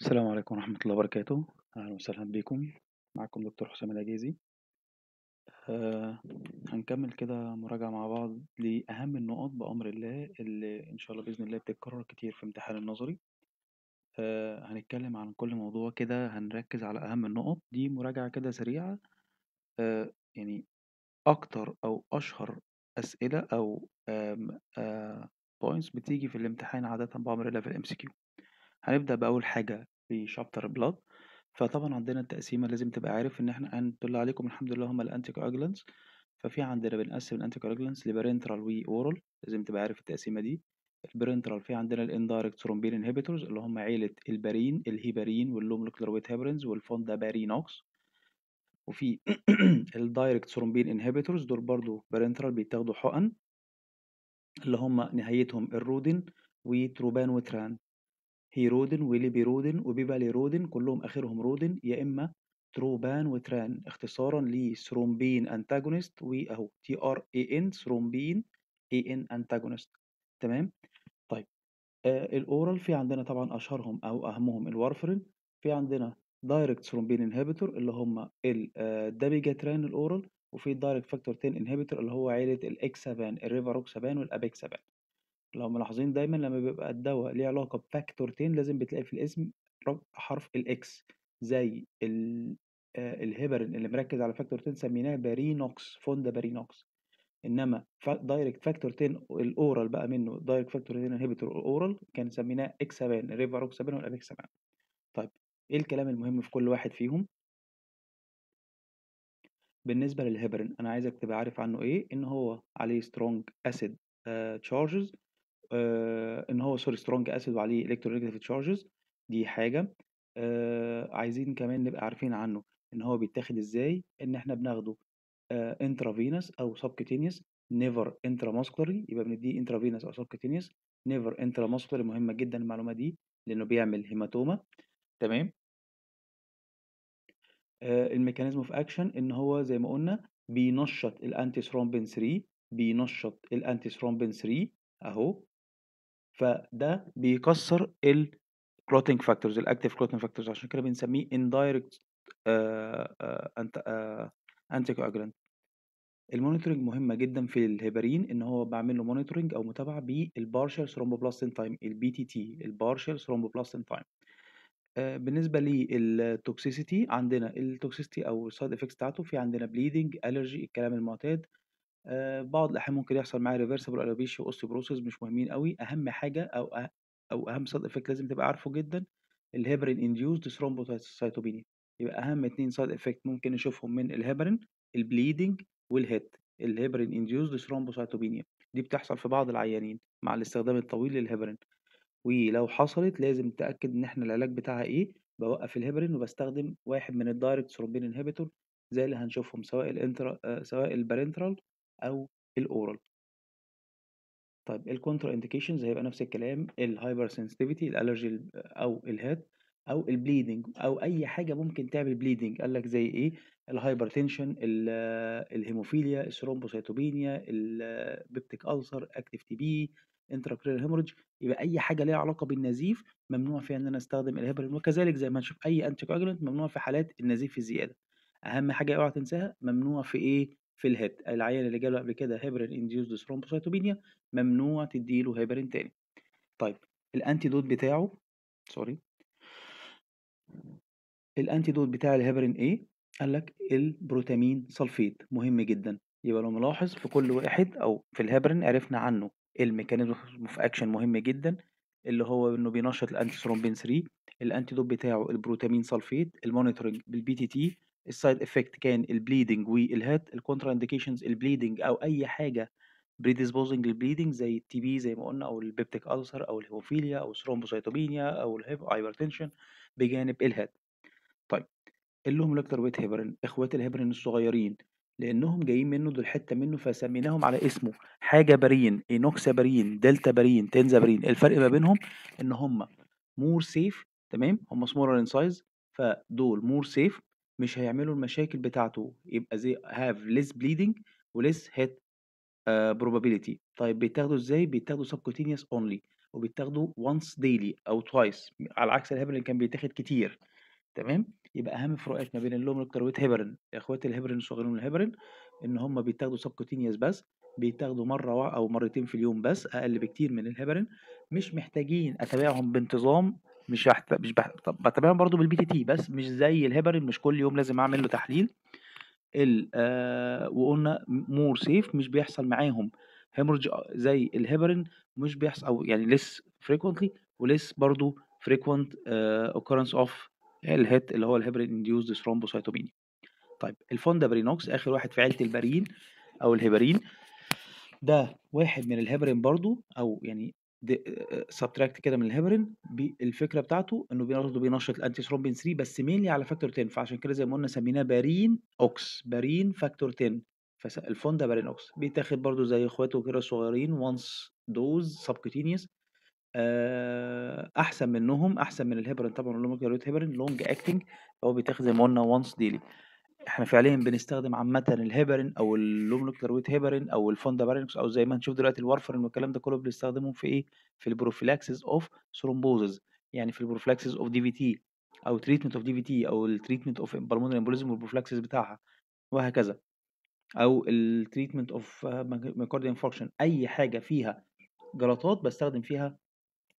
السلام عليكم ورحمة الله وبركاته أهلا وسهلا بكم معكم دكتور حسام العجيزي أه هنكمل كده مراجعة مع بعض لأهم النقط بأمر الله اللي إن شاء الله بإذن الله بتتكرر كتير في امتحان النظري أه هنتكلم عن كل موضوع كده هنركز على أهم النقط دي مراجعة كده سريعة أه يعني أكتر أو أشهر أسئلة أو بوينتس آه، بتيجي في الامتحان عادة بأمر الله في الام سي كيو هنبدأ بأول حاجة في شابتر بلاد فطبعًا عندنا التقسيمة لازم تبقى عارف إن إحنا هنطلع عليكم الحمد لله هما الanticoagulants ففي عندنا بنقسم الanticoagulants وي أورال لازم تبقى عارف التقسيمة دي، الparenteral في عندنا الإندايركت thrombin إنهبيتورز اللي هما عيلة البارين الهيبارين ويت هيبرينز بارينوكس وفي الدايركت thrombin إنهبيتورز دول برضه parenteral بيتاخدوا حقن اللي هما نهايتهم الرودين وتروبان وتران. هيرودن وبيبالي رودن كلهم آخرهم رودن يا إما تروبان وتران اختصارا لثرومبين أنتاجونست وأهو تي ار اي ان ثرومبين اي ان أنتاجونست تمام طيب آه الأورال في عندنا طبعا أشهرهم أو أهمهم الوارفرين في عندنا دايركت ثرومبين انهبيتور اللي هم الدابيجاتران آه، الأورال وفي دايركت فاكتور 10 انهبيتور اللي هو عائله الاكسابان الريفاروكسابان والابيكسابان لو ملاحظين دايما لما بيبقى الدواء ليه علاقة بفاكتور بفاكتورتين لازم بتلاقي في الاسم حرف الاكس زي ال... آه، الهيبرين اللي مركز على فاكتور 10 سميناه بارينوكس فوندا بارينوكس انما دايركت فاكتور 10 الاورال بقى منه دايركت فاكتور 10 انهبيتور الاورال كان سميناه اكسابان ريفاروكسابان والابيكسابان طيب ايه الكلام المهم في كل واحد فيهم بالنسبه للهيبرين انا عايزك تبقى عارف عنه ايه ان هو عليه سترونج اسيد تشارجز آه ان هو سوري سترونج اسيد وعليه الكترونيجاتيف تشارجز دي حاجه آه عايزين كمان نبقى عارفين عنه ان هو بيتاخد ازاي ان احنا بناخده آه انترافينوس او سبكتينيوس نيفر انتراماسكولاري يبقى بنديه انترافينوس او سبكتينيوس نيفر انتراماسكولاري مهمه جدا المعلومه دي لانه بيعمل هيماتوما تمام آه الميكانيزم اوف اكشن ان هو زي ما قلنا بينشط الانتي ثرومبين 3 بينشط الانتي ثرومبين 3 اهو فده بيكسر ال clotting factors ال active clotting factors عشان كده بنسميه indirect anticoagulant المونيتورنج مهمه جدا في الهيبرين ان هو بعمل له مونيتورنج او متابعه بالبارشال ثرومبوبلاستين تايم البي تي تي البارشال ثرومبوبلاستين تايم بالنسبه للتوكسيسيتي عندنا التوكسيسيتي او السايد افكتس بتاعته في عندنا بليدنج الرجي الكلام المعتاد آه، بعض الأحيان ممكن يحصل معايا ريفرسبل الوبيشيا وosteoporosis مش مهمين قوي أهم حاجة أو أه أو أهم سايد افكت لازم تبقى عارفه جدًا الهيبرين induced ثرومبوسايتوبينيا يبقى أهم اثنين سايد افكت ممكن نشوفهم من الهيبرين البليدنج والهيت الهيبرين induced ثرومبوسايتوبينيا دي بتحصل في بعض العيانين مع الاستخدام الطويل للهيبرين ولو حصلت لازم نتأكد إن إحنا العلاج بتاعها إيه، بوقف الهيبرين وبستخدم واحد من الدايركت ثرومبين انهبيتور زي اللي هنشوفهم سواء الإنترا آه، سواء البارنترال أو الأورال. طيب الكونترا انديكيشنز هيبقى نفس الكلام الهايبر سنسيتيفيتي الالرجي او الهات او البليدنج او اي حاجه ممكن تعمل بليدنج قال لك زي ايه الهايبر تنشن الهيموفيليا الثرومبوسيتوبينيا البيبتيك ألسر اكتيف تي بي انتراكرينال هيموريدج يبقى اي حاجه ليها علاقه بالنزيف ممنوع فيها ان انا استخدم الهيبرين وكذلك زي ما نشوف اي انتي ممنوع في حالات النزيف الزياده اهم حاجه اوعى تنساها ممنوع في ايه في الهيد العيان اللي جاله قبل كده هيبرين انديوزد ثرومبوسيتوبينيا ممنوع تديله هيبرين تاني طيب الانتيدوت بتاعه سوري الانتيدوت بتاع الهيبرين ايه قال لك البروتامين سلفيت مهم جدا يبقى لو ملاحظ في كل واحد او في الهيبرين عرفنا عنه الميكانيزم اوف اكشن مهم جدا اللي هو انه بينشط الانتي ثرومبين 3 الانتيدوت بتاعه البروتامين سلفيت المونيتورنج بالبي تي تي السايد افكت كان البليدنج والهات الكونترا انديكيشنز البليدنج او اي حاجه بريديسبوزنج للبليدنج زي التي بي زي ما قلنا او البيبتيك ألسر او الهيموفيليا او الثرومبوسيتوبينيا او الهايبرتنشن بجانب الهات طيب اللي هم لكتر ويت هيبرن اخوات الهيبرن الصغيرين لانهم جايين منه دول حته منه فسميناهم على اسمه حاجه برين اينوكسا برين دلتا برين تنزا برين الفرق ما بينهم ان هم مور سيف تمام هم سمولر ان سايز فدول مور سيف مش هيعملوا المشاكل بتاعته يبقى زي have less bleeding و less hit uh, probability طيب بيتاخدوا ازاي بيتاخدوا subcutaneous only وبيتاخدوا once daily او twice على عكس الهبرين اللي كان بيتاخد كتير تمام يبقى اهم فروقات ما بين اللوميكتر والهبرين اخوات الهبرين الصغيرين والهبرين ان هم بيتاخدوا سبكوتينيوس بس بيتاخدوا مره او مرتين في اليوم بس اقل بكتير من الهبرين مش محتاجين اتابعهم بانتظام مش هحت... مش بح... بتابعهم برضو بالبي تي تي بس مش زي الهيبرين مش كل يوم لازم اعمل له تحليل ال آه وقلنا مور سيف مش بيحصل معاهم هيمورج زي الهيبرين مش بيحصل او يعني لس فريكونتلي ولس برضو فريكونت اوكرنس اوف الهيت اللي هو الهيبرين انديوزد ثرومبوسايتوبينيا طيب برينوكس اخر واحد في عيله البرين او الهيبرين ده واحد من الهيبرين برضو او يعني سبتراكت كده من الهيبرين الفكره بتاعته انه برضه بينشط الانتي ثرومبين 3 بس مينلي على فاكتور 10 فعشان كده زي ما قلنا سميناه بارين اوكس بارين فاكتور 10 فالفون ده بارين اوكس بيتاخد برضه زي اخواته كده الصغيرين وانس دوز سبكوتينيوس احسن منهم احسن من الهيبرين طبعا اللي هو كانوا هيبرين لونج اكتنج هو بيتاخد زي ما قلنا وانس ديلي احنا فعليا بنستخدم عامه الهيبرين او ويت هيبرين او بارينكس او زي ما هنشوف دلوقتي الوارفرين والكلام ده كله بنستخدمهم في ايه في البروفيلاكسيس اوف ثرومبوزز يعني في البروفيلاكسيس اوف دي في تي او تريتمنت اوف دي في تي او التريتمنت اوف بالمونري امبوليزم والبروفيلاكسيس بتاعها وهكذا او التريتمنت اوف ميكارديان فانكشن اي حاجه فيها جلطات بستخدم فيها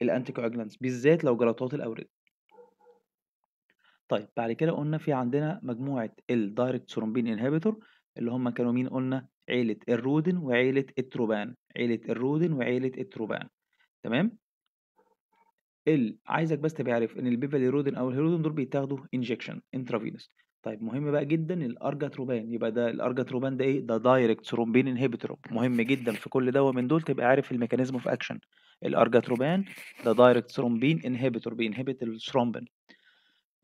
الانتي بالذات لو جلطات الاورده طيب بعد كده قلنا في عندنا مجموعة الدايركت ثرومبين انهبيتور اللي هم كانوا مين قلنا عيلة الرودن وعيلة التروبان عيلة الرودن وعيلة التروبان تمام ال عايزك بس تبقى عارف ان البيفالي رودن او الهيرودن دول بيتاخدوا انجكشن انترافينوس طيب مهم بقى جدا الارجاتروبان يبقى ده الارجاتروبان ده ايه ده دايركت ثرومبين انهبيتور مهم جدا في كل دواء من دول تبقى عارف الميكانيزم اوف اكشن الارجاتروبان ده دايركت ثرومبين انهبيتور بينهبت الثرومبين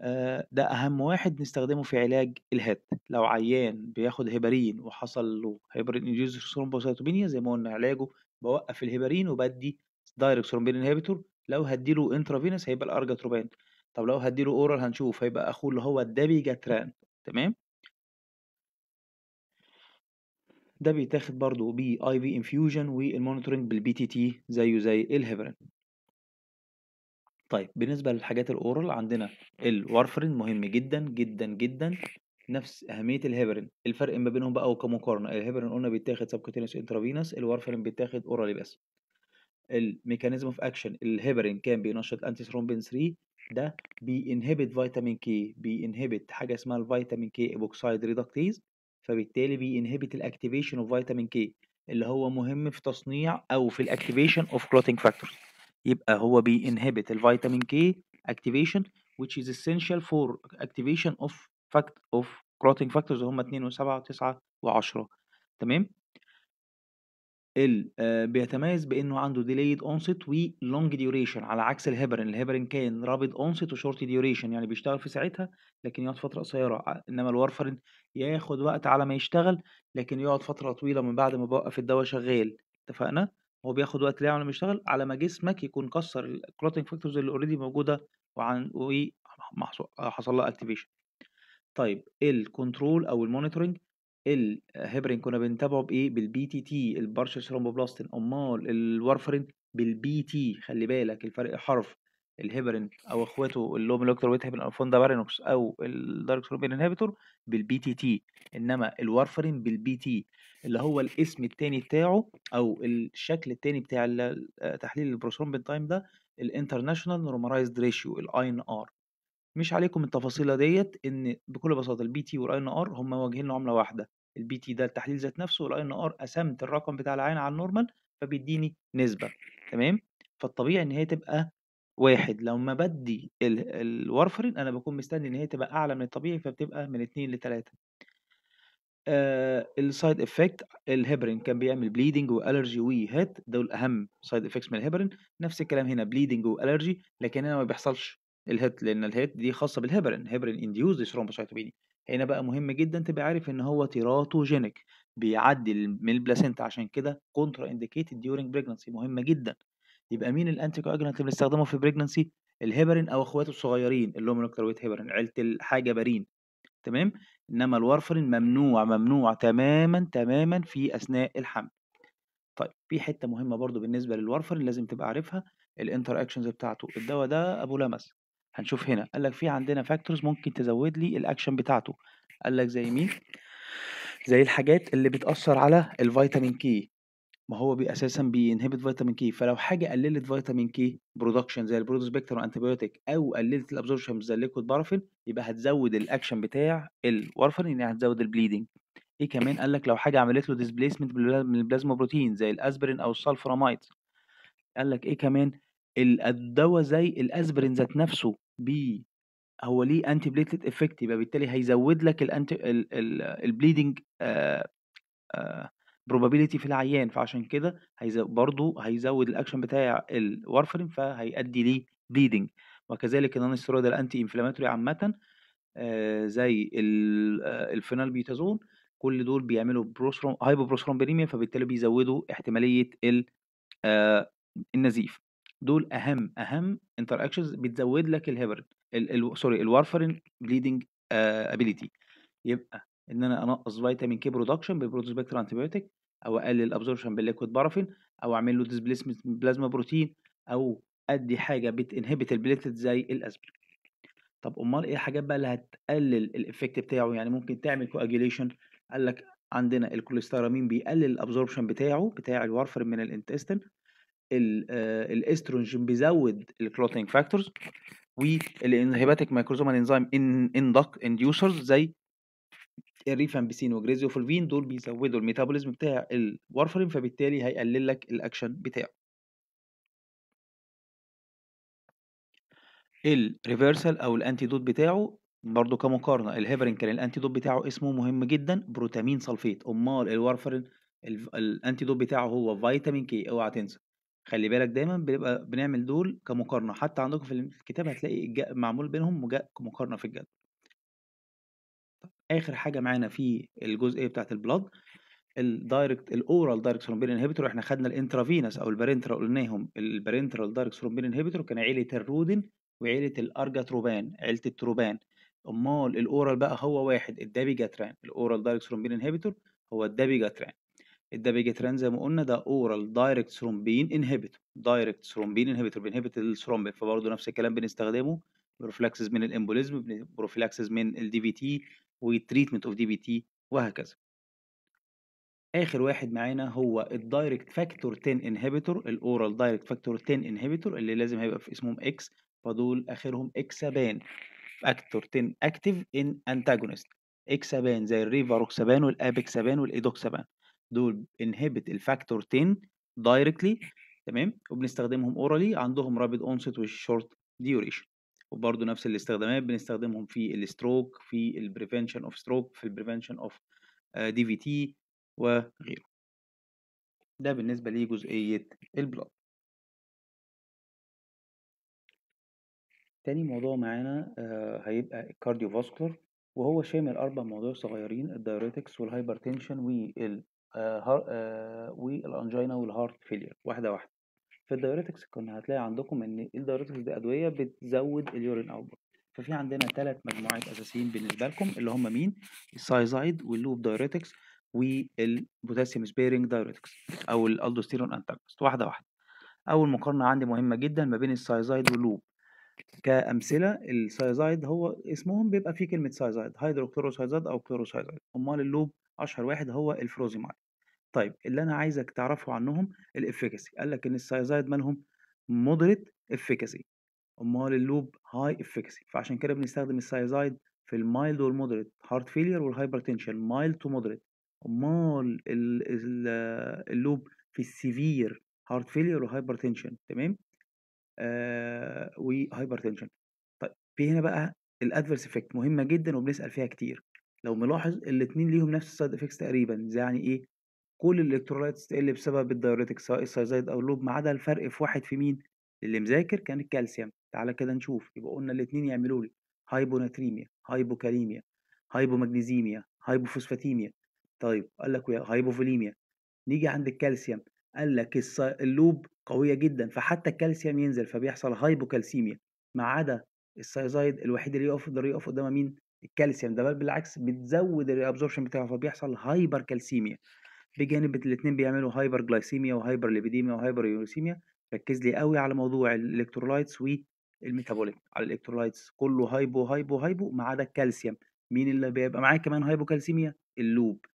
آه، ده أهم واحد نستخدمه في علاج الهيت لو عيّان بياخد هيبارين وحصل له هيبارين Induced ثرومبوسيتوبينيا زي ما قُلنا علاجه بوقف الهيبارين وبدي دايركت ثرومبين Inhibitor، لو هديله له intravenous هيبقى الارجاتروبان طب لو هديله له هنشوف هيبقى أخوه اللي هو الدابيجاتران تمام؟ ده بيتاخد برضه اي بي والمونيتورنج بالبي تي تي زيه زي الheparin. طيب بالنسبة للحاجات الأورال عندنا الوارفرين مهم جدًا، جدًا، جدًا، نفس أهمية الهيبرين، الفرق ما بينهم بقى وكمقارنة، الهيبرين قلنا بيتاخد subcutaneous intravenous الوارفرين بيتاخد orally بس. الميكانيزم اوف اكشن الهيبرين كان بينشط أنتي ثرومبين 3 ده بيinhibit فيتامين كي بيinhibit حاجة اسمها الفيتامين كي ايبوكسيد ريدكتيز فبالتالي بيinhibit الاكتيفيشن اوف فيتامين كي اللي هو مهم في تصنيع أو في الاكتيفيشن اوف كلوتينج فاكتورز يبقى هو بيinhibit الفيتامين كي اكتيفيشن which is essential for activation of fact of clotting factors هم 2 و7 و9 و10 تمام ال آه، بيتميز بانه عنده delayed onset و long duration على عكس الهيبرين الهيبرين كان rapid onset و short duration يعني بيشتغل في ساعتها لكن يقعد فتره قصيره آه، انما الورفرين ياخد وقت على ما يشتغل لكن يقعد فتره طويله من بعد ما بوقف الدواء شغال اتفقنا هو بياخد وقت ليه على ما يشتغل على ما جسمك يكون كسر الكلوتنج فاكتورز اللي اوريدي موجوده وعن حصل لها اكتيفيشن طيب الكنترول او المونيتورنج الهبرين كنا بنتابعه بايه بالبي تي تي البارشل ثرومبوبلاستين امال الورفرين بالبي تي خلي بالك الفرق حرف الهيبرين او اخواته اللي هو ملوكتر ويت هيبرين او فوندا بارينوكس او الدايركتروبين انهبيتور بالبي تي تي انما الورفرين بالبي تي اللي هو الاسم التاني بتاعه او الشكل التاني بتاع آه، تحليل البروسون تايم ده الانترناشونال نورمالايزد ريشيو الاي ان ار مش عليكم التفاصيل ديت ان بكل بساطه البي تي والاي ان ار هم واجهين عمله واحده البي تي ده التحليل ذات نفسه والاي ان ار قسمت الرقم بتاع العين على النورمال فبيديني نسبه تمام فالطبيعي ان هي تبقى واحد لو ما بدي الورفرين انا بكون مستني ان هي تبقى اعلى من الطبيعي فبتبقى من اتنين لتلاته آآ آه، الside effect الheparin كان بيعمل bleeding و وهات دول أهم side effects من الهبرين نفس الكلام هنا bleeding والرجي لكن هنا ما بيحصلش الهات لأن الهات دي خاصة بالهبرين هبرين induced thrombocytopenia هنا بقى مهم جدا تبقى عارف إن هو تيراتوجينيك بيعدي من البلاسينتا عشان كده كونترا انديكيتد ديورنج بريجنسي مهمة جدا يبقى مين الانتي كواجولانت اللي بنستخدمه في بريجنسي الهيبرين او اخواته الصغيرين اللي هم من اكتر ويت هيبرين عيله الحاجه بارين تمام انما الورفرين ممنوع ممنوع تماما تماما في اثناء الحمل طيب في حته مهمه برضو بالنسبه للورفرين لازم تبقى عارفها الانتر اكشنز بتاعته الدواء ده ابو لمس هنشوف هنا قال لك في عندنا فاكتورز ممكن تزود لي الاكشن بتاعته قال لك زي مين زي الحاجات اللي بتأثر على الفيتامين كي ما هو بي اساسا بينهبت فيتامين كي فلو حاجه قللت فيتامين كي برودكشن زي البرودوسبكتر وانتيبيوتيك او قللت الابزوربشن زي الليكويد بارافين يبقى هتزود الاكشن بتاع الورفرين يعني هتزود البليدنج ايه كمان قال لك لو حاجه عملت له ديسبليسمنت من البلازما بروتين زي الاسبرين او السلفرامايد قال لك ايه كمان الدواء زي الاسبرين ذات نفسه بي هو ليه انتي بليتلت افكت يبقى بالتالي هيزود لك الانتي البليدنج آه آه probability في العيان فعشان كده هيزود برضه هيزود الاكشن بتاع الوارفرين فهيؤدي ليه بليدنج وكذلك النون الانتي انفلاماتوري عامه آه، زي زي آه، بيتازون كل دول بيعملوا بروسترون هايبوبروسرومبينيميا فبالتالي بيزودوا احتماليه ال آه، النزيف دول اهم اهم انتر اكشنز بتزود لك الهيبرين سوري الوارفرين بليدنج ابيليتي يبقى إن أنا أنقّص فيتامين K production انتي أنتيبيوتيك أو أقلل absorption بالليكويد بارافين أو أعمل له ديسبليسمنت بلازما بروتين أو أدي حاجة بتنهبت البليتد زي الأسبرين. طب أمال إيه الحاجات بقى اللي هتقلل الايفكت بتاعه يعني ممكن تعمل كواجيليشن قال لك عندنا الكوليسترامين بيقلل الابزوربشن بتاعه بتاع الوارفرين من الانتستين آه، الاستروجين بيزود الكلوتينج فاكتورز والانهباتيك مايكروزومال انزيم ان اندك انديوسرز زي الريفامبسين وجريزيوفولفين دول بيزودوا الميتابوليزم بتاع الوارفرين فبالتالي هيقلل لك الاكشن بتاعه الريفرسال او الانتيدوت بتاعه برضه كمقارنه الهيفرين كان الانتيدوت بتاعه اسمه مهم جدا بروتامين صلفيت امال الوارفرين الانتيدوت بتاعه هو فيتامين كي اوعى تنسى خلي بالك دايما بنبقى بنعمل دول كمقارنه حتى عندكم في الكتاب هتلاقي معمول بينهم مقارنه في الجدول آخر حاجة معانا في الجزئية بتاعت البلاد الدايركت الاورال دايركت ثرومبين انهبيتور احنا خدنا الانترافينس او البرينترا قلناهم البارنترال دايركت ثرومبين انهبيتور كان عيله الرودن وعيله الارجاتروبان عيله التروبان امال الاورال بقى هو واحد الدابيجاتران الاورال دايركت ثرومبين انهبيتور هو الدابيجاتران الدابيجاتران زي ما قلنا ده اورال دايركت ثرومبين انهبيتور دايركت ثرومبين انهبيتور بينهبت الثرومبين فبرضه نفس الكلام بنستخدمه بروفلاكسز من الامبوليزم بروفلاكسز من الدي في تي وتريتمنت اوف دي بي تي وهكذا اخر واحد معانا هو الدايركت فاكتور 10 انهبيتور الاورال دايركت فاكتور 10 انهبيتور اللي لازم هيبقى في اسمهم اكس فدول اخرهم اكسابان فاكتور 10 اكتيف ان انتاجونست اكسابان زي الريفاروكسابان والابيكسابان والايدوكسابان دول انهبت الفاكتور 10 دايركتلي تمام وبنستخدمهم اورالي عندهم رابيد اونست وشورت ديوريشن وبرضه نفس الاستخدامات بنستخدمهم في الستروك في البريفنشن اوف ستروك في البريفنشن اوف دي في تي وغيره ده بالنسبه لجزئيه البلاد تاني موضوع معانا آه، هيبقى فاسكولار وهو شامل اربع مواضيع صغيرين الدايوريتكس والهايبرتنشن والانجينا والهارت فيلير واحده واحده في الدايوريتكس كنا هتلاقي عندكم ان الدايوريتكس دي ادويه بتزود اليورين اوتبوت ففي عندنا ثلاث مجموعات اساسيين بالنسبه لكم اللي هم مين السايزايد واللوب دايوريتكس والبوتاسيوم سبيرنج دايوريتكس او الالدوستيرون انتاجونست واحده واحده اول مقارنه عندي مهمه جدا ما بين السايزايد واللوب كامثله السايزايد هو اسمهم بيبقى فيه كلمه سايزايد هيدروكلوروسايزايد او كلوروسايزايد امال اللوب اشهر واحد هو الفروزيمايد طيب اللي أنا عايزك تعرفه عنهم الإفيكاسي قال لك إن السايزايد مالهم مودريت إفيكاسي أمال اللوب هاي إفيكاسي فعشان كده بنستخدم السايزايد في المايلد والمودريت هارت فيلير والهايبرتنشن مايلد تو مودريت أمال اللوب في السيفير هارت فيلير وهايبرتنشن تمام آه وهايبرتنشن طيب في هنا بقى الادفيرس افكت مهمه جدا وبنسال فيها كتير لو ملاحظ الاتنين ليهم نفس السايد افكتس تقريبا زي يعني ايه كل الإلكترولايتس تقل بسبب الدايوريتك سواء السايزايد أو اللوب ما عدا الفرق في واحد في مين اللي مذاكر كان الكالسيوم تعالى كده نشوف يبقى قلنا الاثنين يعملوا لي هايبوناتريميا هايبوكاليميا هايبوماجنيزيميا هايبوفوسفاتيميا طيب قال لك هايبوفوليميا نيجي عند الكالسيوم قال لك اللوب قوية جدا فحتى الكالسيوم ينزل فبيحصل هايبوكالسيميا ما عدا السايزايد الوحيد اللي يقف يقدر يقف قدام مين الكالسيوم ده بل بالعكس بتزود الريابزوربشن بتاعه فبيحصل هايبر كالسيميا بجانب الاثنين بيعملوا هايبر جلايسيميا وهايبر ليبيديميا وهايبر يوريسيميا ركز لي قوي على موضوع الالكترولايتس والميتابوليك على الالكترولايتس كله هايبو هايبو هايبو ما عدا الكالسيوم مين اللي بيبقى معايا كمان هايبو كالسيميا اللوب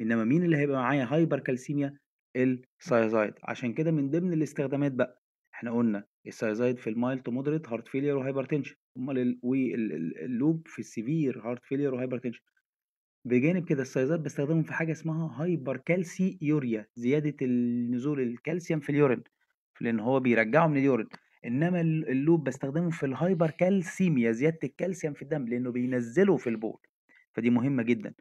انما مين اللي هيبقى معايا هايبر كالسيميا السايزايد عشان كده من ضمن الاستخدامات بقى احنا قلنا السايزايد في المايل تو مودريت هارت فيلير وهايبرتنشن امال واللوب في السيفير هارت فيلير وهايبرتنشن بجانب كده السايزات بيستخدمهم في حاجة اسمها هايبر كالسي يوريا زيادة نزول الكالسيوم في اليورين لأن هو بيرجعه من اليورين إنما اللوب بستخدمه في الهايبر كالسيميا زيادة الكالسيوم في الدم لأنه بينزله في البول فدي مهمة جدا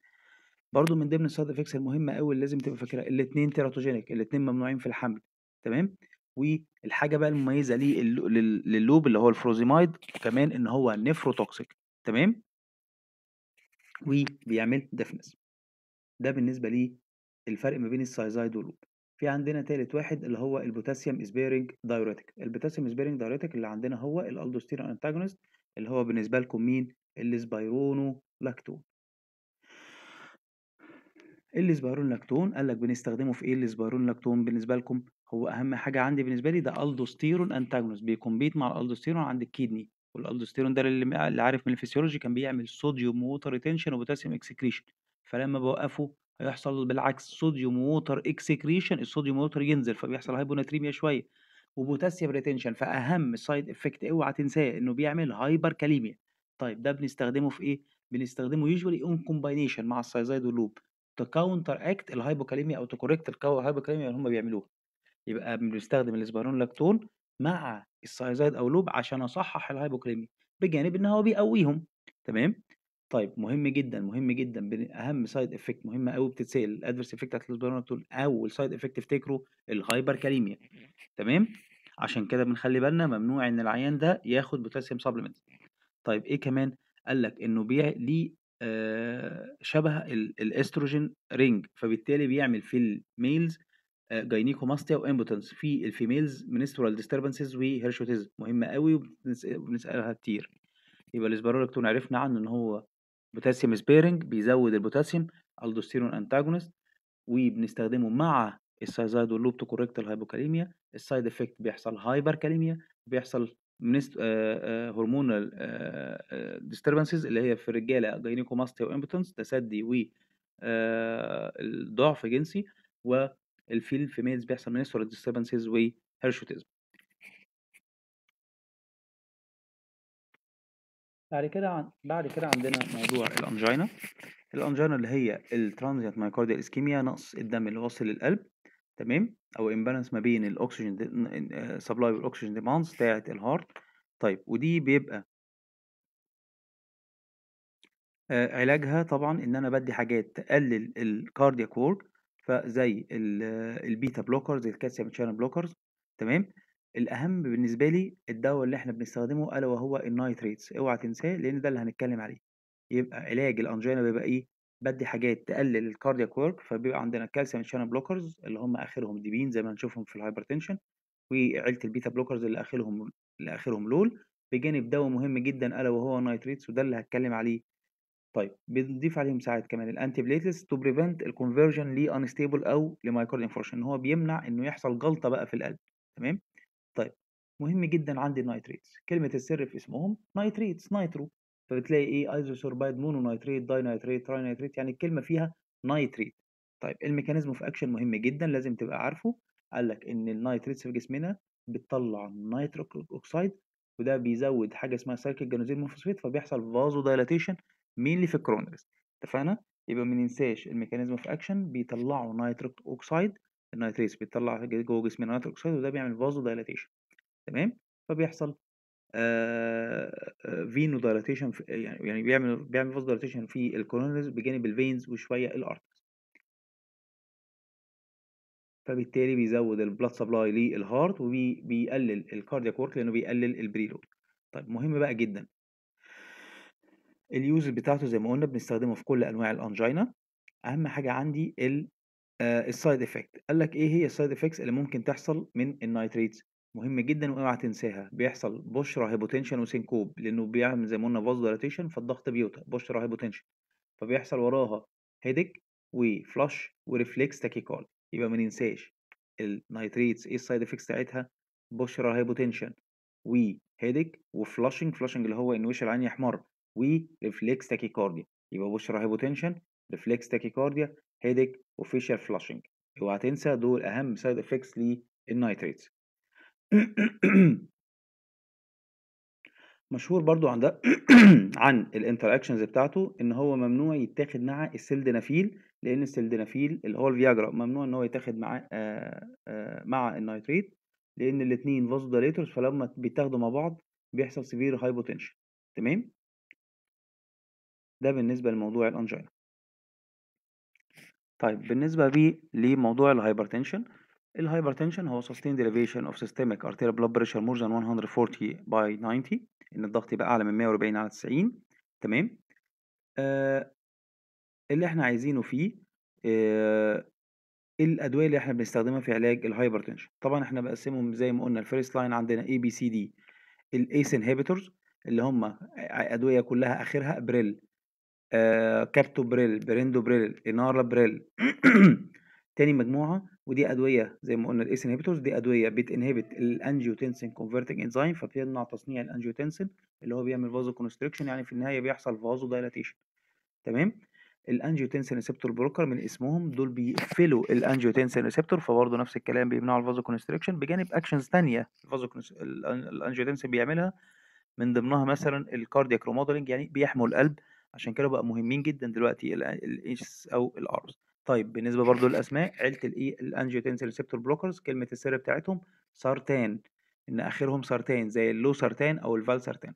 برضو من ضمن السايد افكتس المهمة قوي اللي لازم تبقى فاكرها الاثنين تيراتوجينيك الاثنين ممنوعين في الحمل تمام والحاجة بقى المميزة ليه اللو- اللي هو الفروزيمايد كمان إن هو نيفروتوكسيك تمام وبيعمل دفنس ده بالنسبة للفرق ما بين السايزايد واللوب في عندنا تالت واحد اللي هو البوتاسيوم اسبيرنج دايوريتك البوتاسيوم اسبيرنج دايوريتك اللي عندنا هو الالدوستيرون انتاجونست اللي هو بالنسبة لكم مين الاسبيرونو لاكتون الاسبيرون لاكتون قال لك بنستخدمه في ايه الاسبيرون لاكتون بالنسبة لكم هو اهم حاجة عندي بالنسبة لي ده الدوستيرون انتاجونست بيكمبيت مع الالدوستيرون عند الكيدني والالدوستيرون ده اللي, اللي عارف من الفسيولوجي كان بيعمل صوديوم ووتر ريتنشن وبوتاسيوم اكسكريشن فلما بوقفه هيحصل بالعكس صوديوم ووتر اكسكريشن الصوديوم ووتر ينزل فبيحصل هايبوناتريميا شويه وبوتاسيوم ريتنشن فاهم سايد افكت اوعى تنساه انه بيعمل هايبر كاليميا طيب ده بنستخدمه في ايه بنستخدمه يوجوالي اون كومباينيشن مع السايزايد واللوب تكاونتر اكت الهايبوكاليميا او تو تكوركت الهايبوكاليميا اللي هم بيعملوها يبقى بنستخدم الاسبارون لاكتون مع السايزايد او لوب عشان اصحح الهايبوكريمي بجانب ان هو بيقويهم تمام طيب مهم جدا مهم جدا اهم سايد افكت مهمه قوي بتتسال الادفرس افكت بتاعت الاسبرانتول اول سايد افكت افتكره الهايبر كاليميا تمام عشان كده بنخلي بالنا ممنوع ان العيان ده ياخد بوتاسيوم سبلمنت طيب ايه كمان قال لك انه بيع ليه آه شبه الاستروجين رينج فبالتالي بيعمل في الميلز جاينيكوماستيا وامبوتنس في الفيميلز منسترال ديستربنسز وهيرشوتيزم مهمه قوي وبنسالها كتير يبقى الاسبرولكتون عرفنا عنه ان هو بوتاسيوم سبيرنج بيزود البوتاسيوم الدوستيرون انتاجونست وبنستخدمه مع السايزايد واللوبتو كوريكت الهايبوكاليميا السايد افكت بيحصل هايبركاليميا بيحصل منست هرمونال آه، آه، ديستربنسز آه، اللي هي في الرجاله جاينيكوماستيا وامبوتنس تسدي و الضعف جنسي و الفيل في ميلز بيحصل من السوري ديستربنسز وهيرشوتيزم بعد كده عن... بعد كده عندنا موضوع الانجينا الانجينا اللي هي الترانزيانت مايكارديال اسكيميا نقص الدم اللي واصل للقلب تمام او امبالانس ما بين الاكسجين سبلاي آه، والاكسجين ديماندز بتاعه الهارت طيب ودي بيبقى آه علاجها طبعا ان انا بدي حاجات تقلل الكاردياك وورك فزي البيتا بلوكرز الكالسيوم شانل بلوكرز تمام الاهم بالنسبه لي الدواء اللي احنا بنستخدمه الا وهو النايتريتس اوعى تنساه لان ده اللي هنتكلم عليه يبقى علاج الانجينا بيبقى ايه بدي حاجات تقلل الكاردياك ورك فبيبقى عندنا الكالسيوم شانل بلوكرز اللي هم اخرهم ديبين زي ما هنشوفهم في الهايبرتنشن وعيله البيتا بلوكرز اللي اخرهم اللي اخرهم لول بجانب دواء مهم جدا الا وهو النايتريتس وده اللي هتكلم عليه طيب بنضيف عليهم ساعات كمان الانتي بليتس تو بريفنت الكونفرجن انستيبل او لمايكرو انفورشن ان هو بيمنع انه يحصل جلطه بقى في القلب تمام طيب مهم جدا عندي النايتريتس كلمه السر في اسمهم نايتريتس نايترو فبتلاقي ايه ايزوسوربايد مونو نايتريت داي نايتريت تراي نايتريت يعني الكلمه فيها نايتريت طيب الميكانيزم اوف اكشن مهم جدا لازم تبقى عارفه قال لك ان النايتريتس في جسمنا بتطلع نيتريك اوكسايد وده بيزود حاجه اسمها سايكل جانوزين فبيحصل فازو دايلاتيشن مينلي في الكرونرز اتفقنا يبقى ما ننساش الميكانيزم اوف اكشن بيطلعوا نيتريك اوكسايد النيتريس بيطلع جوه جسمنا نيتريك اوكسايد وده بيعمل فازو دايلاتيشن تمام فبيحصل آه فينو دايلاتيشن يعني بيعمل بيعمل فازو دايلاتيشن في الكرونرز بجانب الفينز وشويه الارتس فبالتالي بيزود البلاد سبلاي للهارت وبيقلل الكاردياك ورك لانه بيقلل البريلود طيب مهم بقى جدا اليوز بتاعته زي ما قلنا بنستخدمه في كل أنواع الأنجينا أهم حاجة عندي ال آه، السايد افكت قال لك ايه هي السايد افكتس اللي ممكن تحصل من النايتريتس مهم جدا واوعى تنساها بيحصل بشرة هيبوتنشن وسينكوب لانه بيعمل زي ما قلنا فاز دايليشن فالضغط بيوطى بشرة هيبوتنشن فبيحصل وراها هيدك وفلاش وريفلكس تاكيكال يبقى ما ننساش النايتريتس ايه السايد افكتس بتاعتها بشرة هيبوتنشن وهيدك وفلاشنج فلاشنج اللي هو ان وش العين يحمر وريفلكس تاكيكارديا يبقى بشرة هيبوتنشن ريفلكس تاكيكارديا هيدك وفيشال فلاشنج اوعى تنسى دول اهم سايد افكتس للنايتريتس مشهور برضو عن عن الانتراكشنز بتاعته ان هو ممنوع يتاخد مع السلدنافيل لان السلدنافيل اللي هو الفياجرا ممنوع ان هو يتاخد آه، آه، مع مع النايتريت لان الاثنين فازوديليتورز فلما بيتاخدوا مع بعض بيحصل سيفير هايبوتنشن تمام ده بالنسبة لموضوع الأنجينا طيب بالنسبة بي لموضوع الهايبرتنشن الهايبرتنشن هو sustained elevation of systemic arterial blood pressure more than 140 by 90 ان الضغط يبقى اعلى من 140 على 90 تمام آه اللي احنا عايزينه فيه آه الادويه اللي احنا بنستخدمها في علاج الهايبرتنشن طبعا احنا بقسمهم زي ما قلنا الفيرست لاين عندنا اي بي سي دي الايس انهبيتورز اللي هم ادويه كلها اخرها بريل آه كارتو بريل بريندو بريل انارا بريل تاني مجموعه ودي ادويه زي ما قلنا الاس انهبيتورز دي ادويه بتنهبت الانجيوتنسين كونفرتنج انزيم فبتمنع تصنيع الانجيوتنسين اللي هو بيعمل فازو كونستريكشن يعني في النهايه بيحصل فازو دايلاتيشن تمام الانجيوتنسين ريسبتور بروكر من اسمهم دول بيقفلوا الانجيوتنسين ريسبتور فبرضه نفس الكلام بيمنعوا الفازو كونستريكشن بجانب اكشنز ثانيه الفازو الانجيوتنسين بيعملها من ضمنها مثلا الكاردياك ريموديلنج يعني بيحموا القلب عشان كده بقى مهمين جدا دلوقتي الاس او الارز طيب بالنسبه برضو للاسماء عيله الاي الانجيوتنسين ريسبتور بلوكرز كلمه السر بتاعتهم سارتان ان اخرهم سارتان زي اللو سارتان او الفال سارتان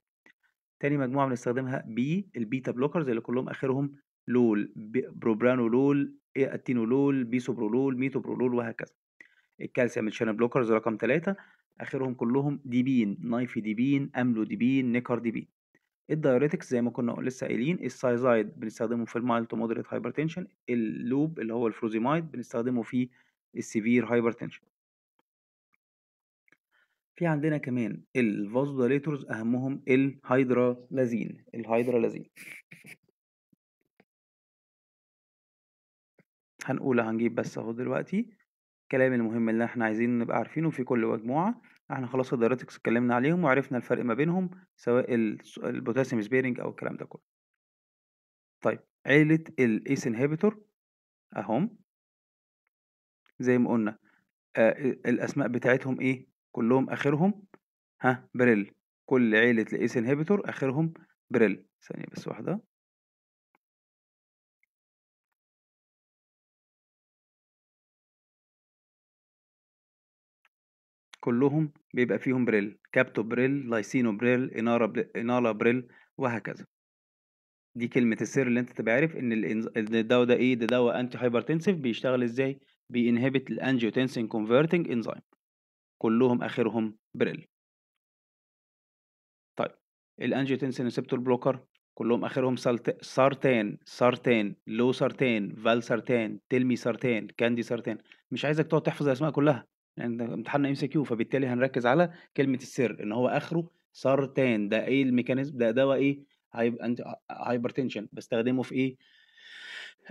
تاني مجموعه بنستخدمها بي البيتا بلوكرز اللي كلهم اخرهم لول بروبرانولول اتينولول بيسوبرولول ميتوبرولول وهكذا الكالسيوم الشانل بلوكرز رقم 3 اخرهم كلهم ديبين نايفي ديبين املو ديبين نيكار ديبين الدايوريتكس زي ما كنا لسه قايلين السايزايد بنستخدمه في المايل تو مودريت هايبرتنشن اللوب اللي هو الفروزيمايد بنستخدمه في السيفير هايبرتنشن في عندنا كمان الفازودايليتورز اهمهم الهيدرالازين الهيدرالازين هنقول هنجيب بس اهو دلوقتي الكلام المهم اللي احنا عايزين نبقى عارفينه في كل مجموعه احنا خلاص الدايريتكس اتكلمنا عليهم وعرفنا الفرق ما بينهم سواء البوتاسيوم سبيرنج او الكلام ده كله طيب عيلة الايس انهبيتور اهم زي ما قلنا آه الاسماء بتاعتهم ايه كلهم اخرهم ها بريل كل عيلة الايس انهبيتور اخرهم بريل ثانية بس واحدة كلهم بيبقى فيهم بريل كابتو بريل لايسينو بريل اناره انالا بريل وهكذا دي كلمه السر اللي انت تبقى عارف ان الدواء ده ايه ده دواء انتي هايبرتنسيف بيشتغل ازاي بينهبت الانجيوتنسين كونفرتنج انزيم كلهم اخرهم بريل طيب الانجيوتنسين ريسبتور بلوكر كلهم اخرهم سارتان سارتان لو سارتان فال سارتان تلمي سارتان كاندي سارتان مش عايزك تقعد تحفظ الاسماء كلها يعني امتحاننا ام سي كيو فبالتالي هنركز على كلمه السر ان هو اخره سرتان ده ايه الميكانيزم ده دواء ايه هايبر تنشن بستخدمه في ايه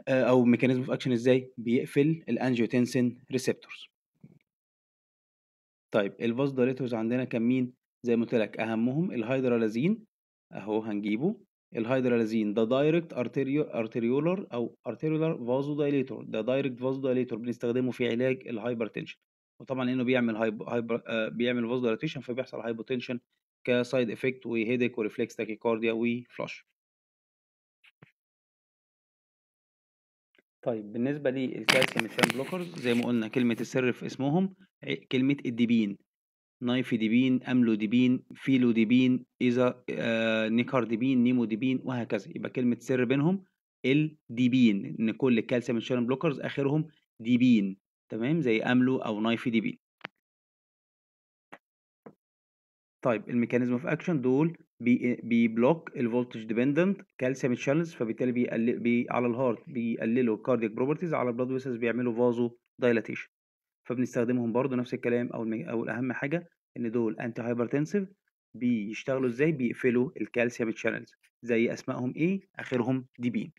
آه، او ميكانيزم اوف اكشن ازاي بيقفل الانجيوتنسين ريسبتورز طيب الفاسدوليتورز عندنا كان مين زي ما قلت لك اهمهم الهيدرالازين اهو هنجيبه الهيدرالازين ده دايركت ارتيريولر او ارتيريولر فازودايليتور ده دايركت فازودايليتور بنستخدمه في علاج الهايبرتنشن وطبعا لانه بيعمل هايب هايب آه، بيعمل فاز دايلاتيشن فبيحصل هايبوتنشن كسايد افكت وهيدك وريفلكس تاكيكارديا وفلاش طيب بالنسبه للكالسيوم شان بلوكرز زي ما قلنا كلمه السر في اسمهم كلمه الديبين نايفيديبين املوديبين فيلوديبين اذا آه نيكارديبين نيموديبين وهكذا يبقى كلمه سر بينهم الديبين ان كل الكالسيوم شان بلوكرز اخرهم ديبين تمام زي املو او نايف دي بي طيب الميكانيزم اوف اكشن دول بي بيبلوك الفولتج ديبندنت كالسيوم شانلز فبالتالي بيقلل بي على الهارت بيقللوا الكاردييك بروبرتيز على البلاد فيسلز بيعملوا فازو دايلاتيشن فبنستخدمهم برضو نفس الكلام او المي... او اهم حاجه ان دول انتي هايبرتنسيف بيشتغلوا ازاي بيقفلوا الكالسيوم شانلز زي اسمائهم ايه اخرهم دي بي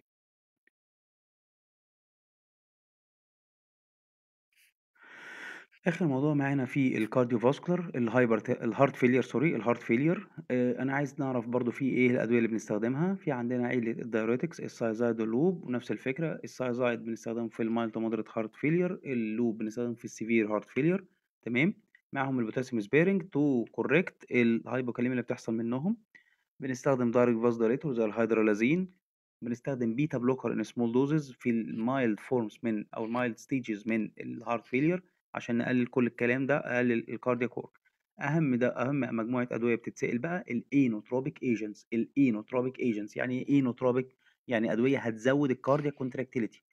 آخر موضوع معانا في فاسكولار الهايبر الهارت فيلير سوري الهارت فيلير أنا عايز نعرف برضو في إيه الأدوية اللي بنستخدمها في عندنا عيلة الدايوريتكس السايزايد اللوب ونفس الفكرة السايزايد بنستخدمه في المايل تو مودريت هارت فيلير اللوب بنستخدمه في السيفير هارت فيلير تمام معاهم البوتاسيوم سبيرنج تو كوريكت الهايبوكاليميا اللي بتحصل منهم بنستخدم دايركت فاز دايريتور زي الهيدرالازين بنستخدم بيتا بلوكر ان سمول دوزز في المايلد فورمز من او المايلد ستيجز من الهارت فيلير عشان نقلل كل الكلام ده اقلل الكاردياك وورك اهم ده اهم مجموعه ادويه بتتسال بقى الاينوتروبيك ايجنتس الاينوتروبيك ايجنتس يعني ايه اينوتروبيك يعني ادويه هتزود الكاردياك كونتراكتيليتي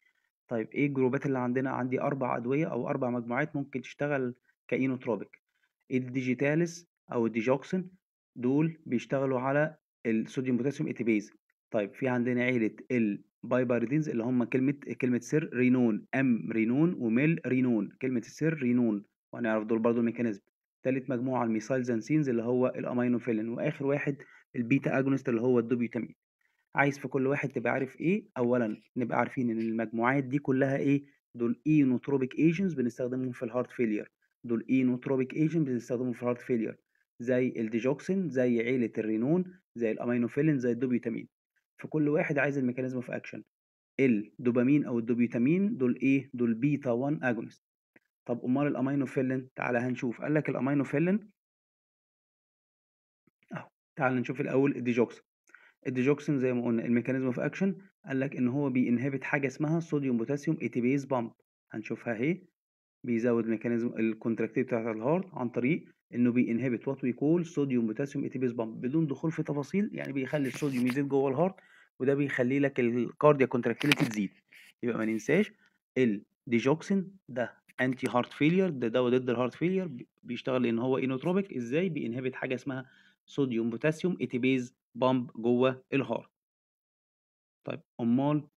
طيب ايه الجروبات اللي عندنا عندي اربع ادويه او اربع مجموعات ممكن تشتغل كاينوتروبيك الديجيتالس او الديجوكسين دول بيشتغلوا على الصوديوم بوتاسيوم اتيبيز طيب في عندنا عيله ال بايباردينز اللي هم كلمة كلمة سر رينون أم رينون وميل رينون كلمة السر رينون وهنعرف دول برضو الميكانيزم تالت مجموعة زانسينز اللي هو الأمينوفيلين وآخر واحد البيتا أجونست اللي هو الدوبيوتامين عايز في كل واحد تبقى عارف إيه أولا نبقى عارفين إن المجموعات دي كلها إيه دول إينوتروبيك نوتروبيك ايجنتس بنستخدمهم في الهارت فيلير دول إينوتروبيك نوتروبيك ايجنت بنستخدمهم في الهارت فيلير زي الديجوكسين زي عيلة الرينون زي الأمينوفيلين زي الدوبيوتامين في كل واحد عايز الميكانيزم اوف اكشن الدوبامين او الدوبيتامين دول ايه دول بيتا 1 اجونست طب امال الامينوفيلين تعالى هنشوف قال لك الامينوفيلين اهو تعالى نشوف الاول الديجوكسين الديجوكسين زي ما قلنا الميكانيزم اوف اكشن قال لك ان هو بينهبت حاجه اسمها صوديوم بوتاسيوم اتيبيز بامب هنشوفها اهي بيزود ميكانيزم الكونتراكتيف بتاعت الهارت عن طريق انه بينهبت وات وي كول صوديوم بوتاسيوم اي بيز بامب بدون دخول في تفاصيل يعني بيخلي الصوديوم يزيد جوه الهارت وده بيخلي لك الكارديا كونتراكتيليتي تزيد يبقى ما ننساش الديجوكسين ده انتي هارت فيلير ده دواء ضد الهارت فيلير بيشتغل ان هو انوتروبيك ازاي بينهبت حاجه اسمها صوديوم بوتاسيوم اتيبيز بيز بامب جوه الهارت طيب امال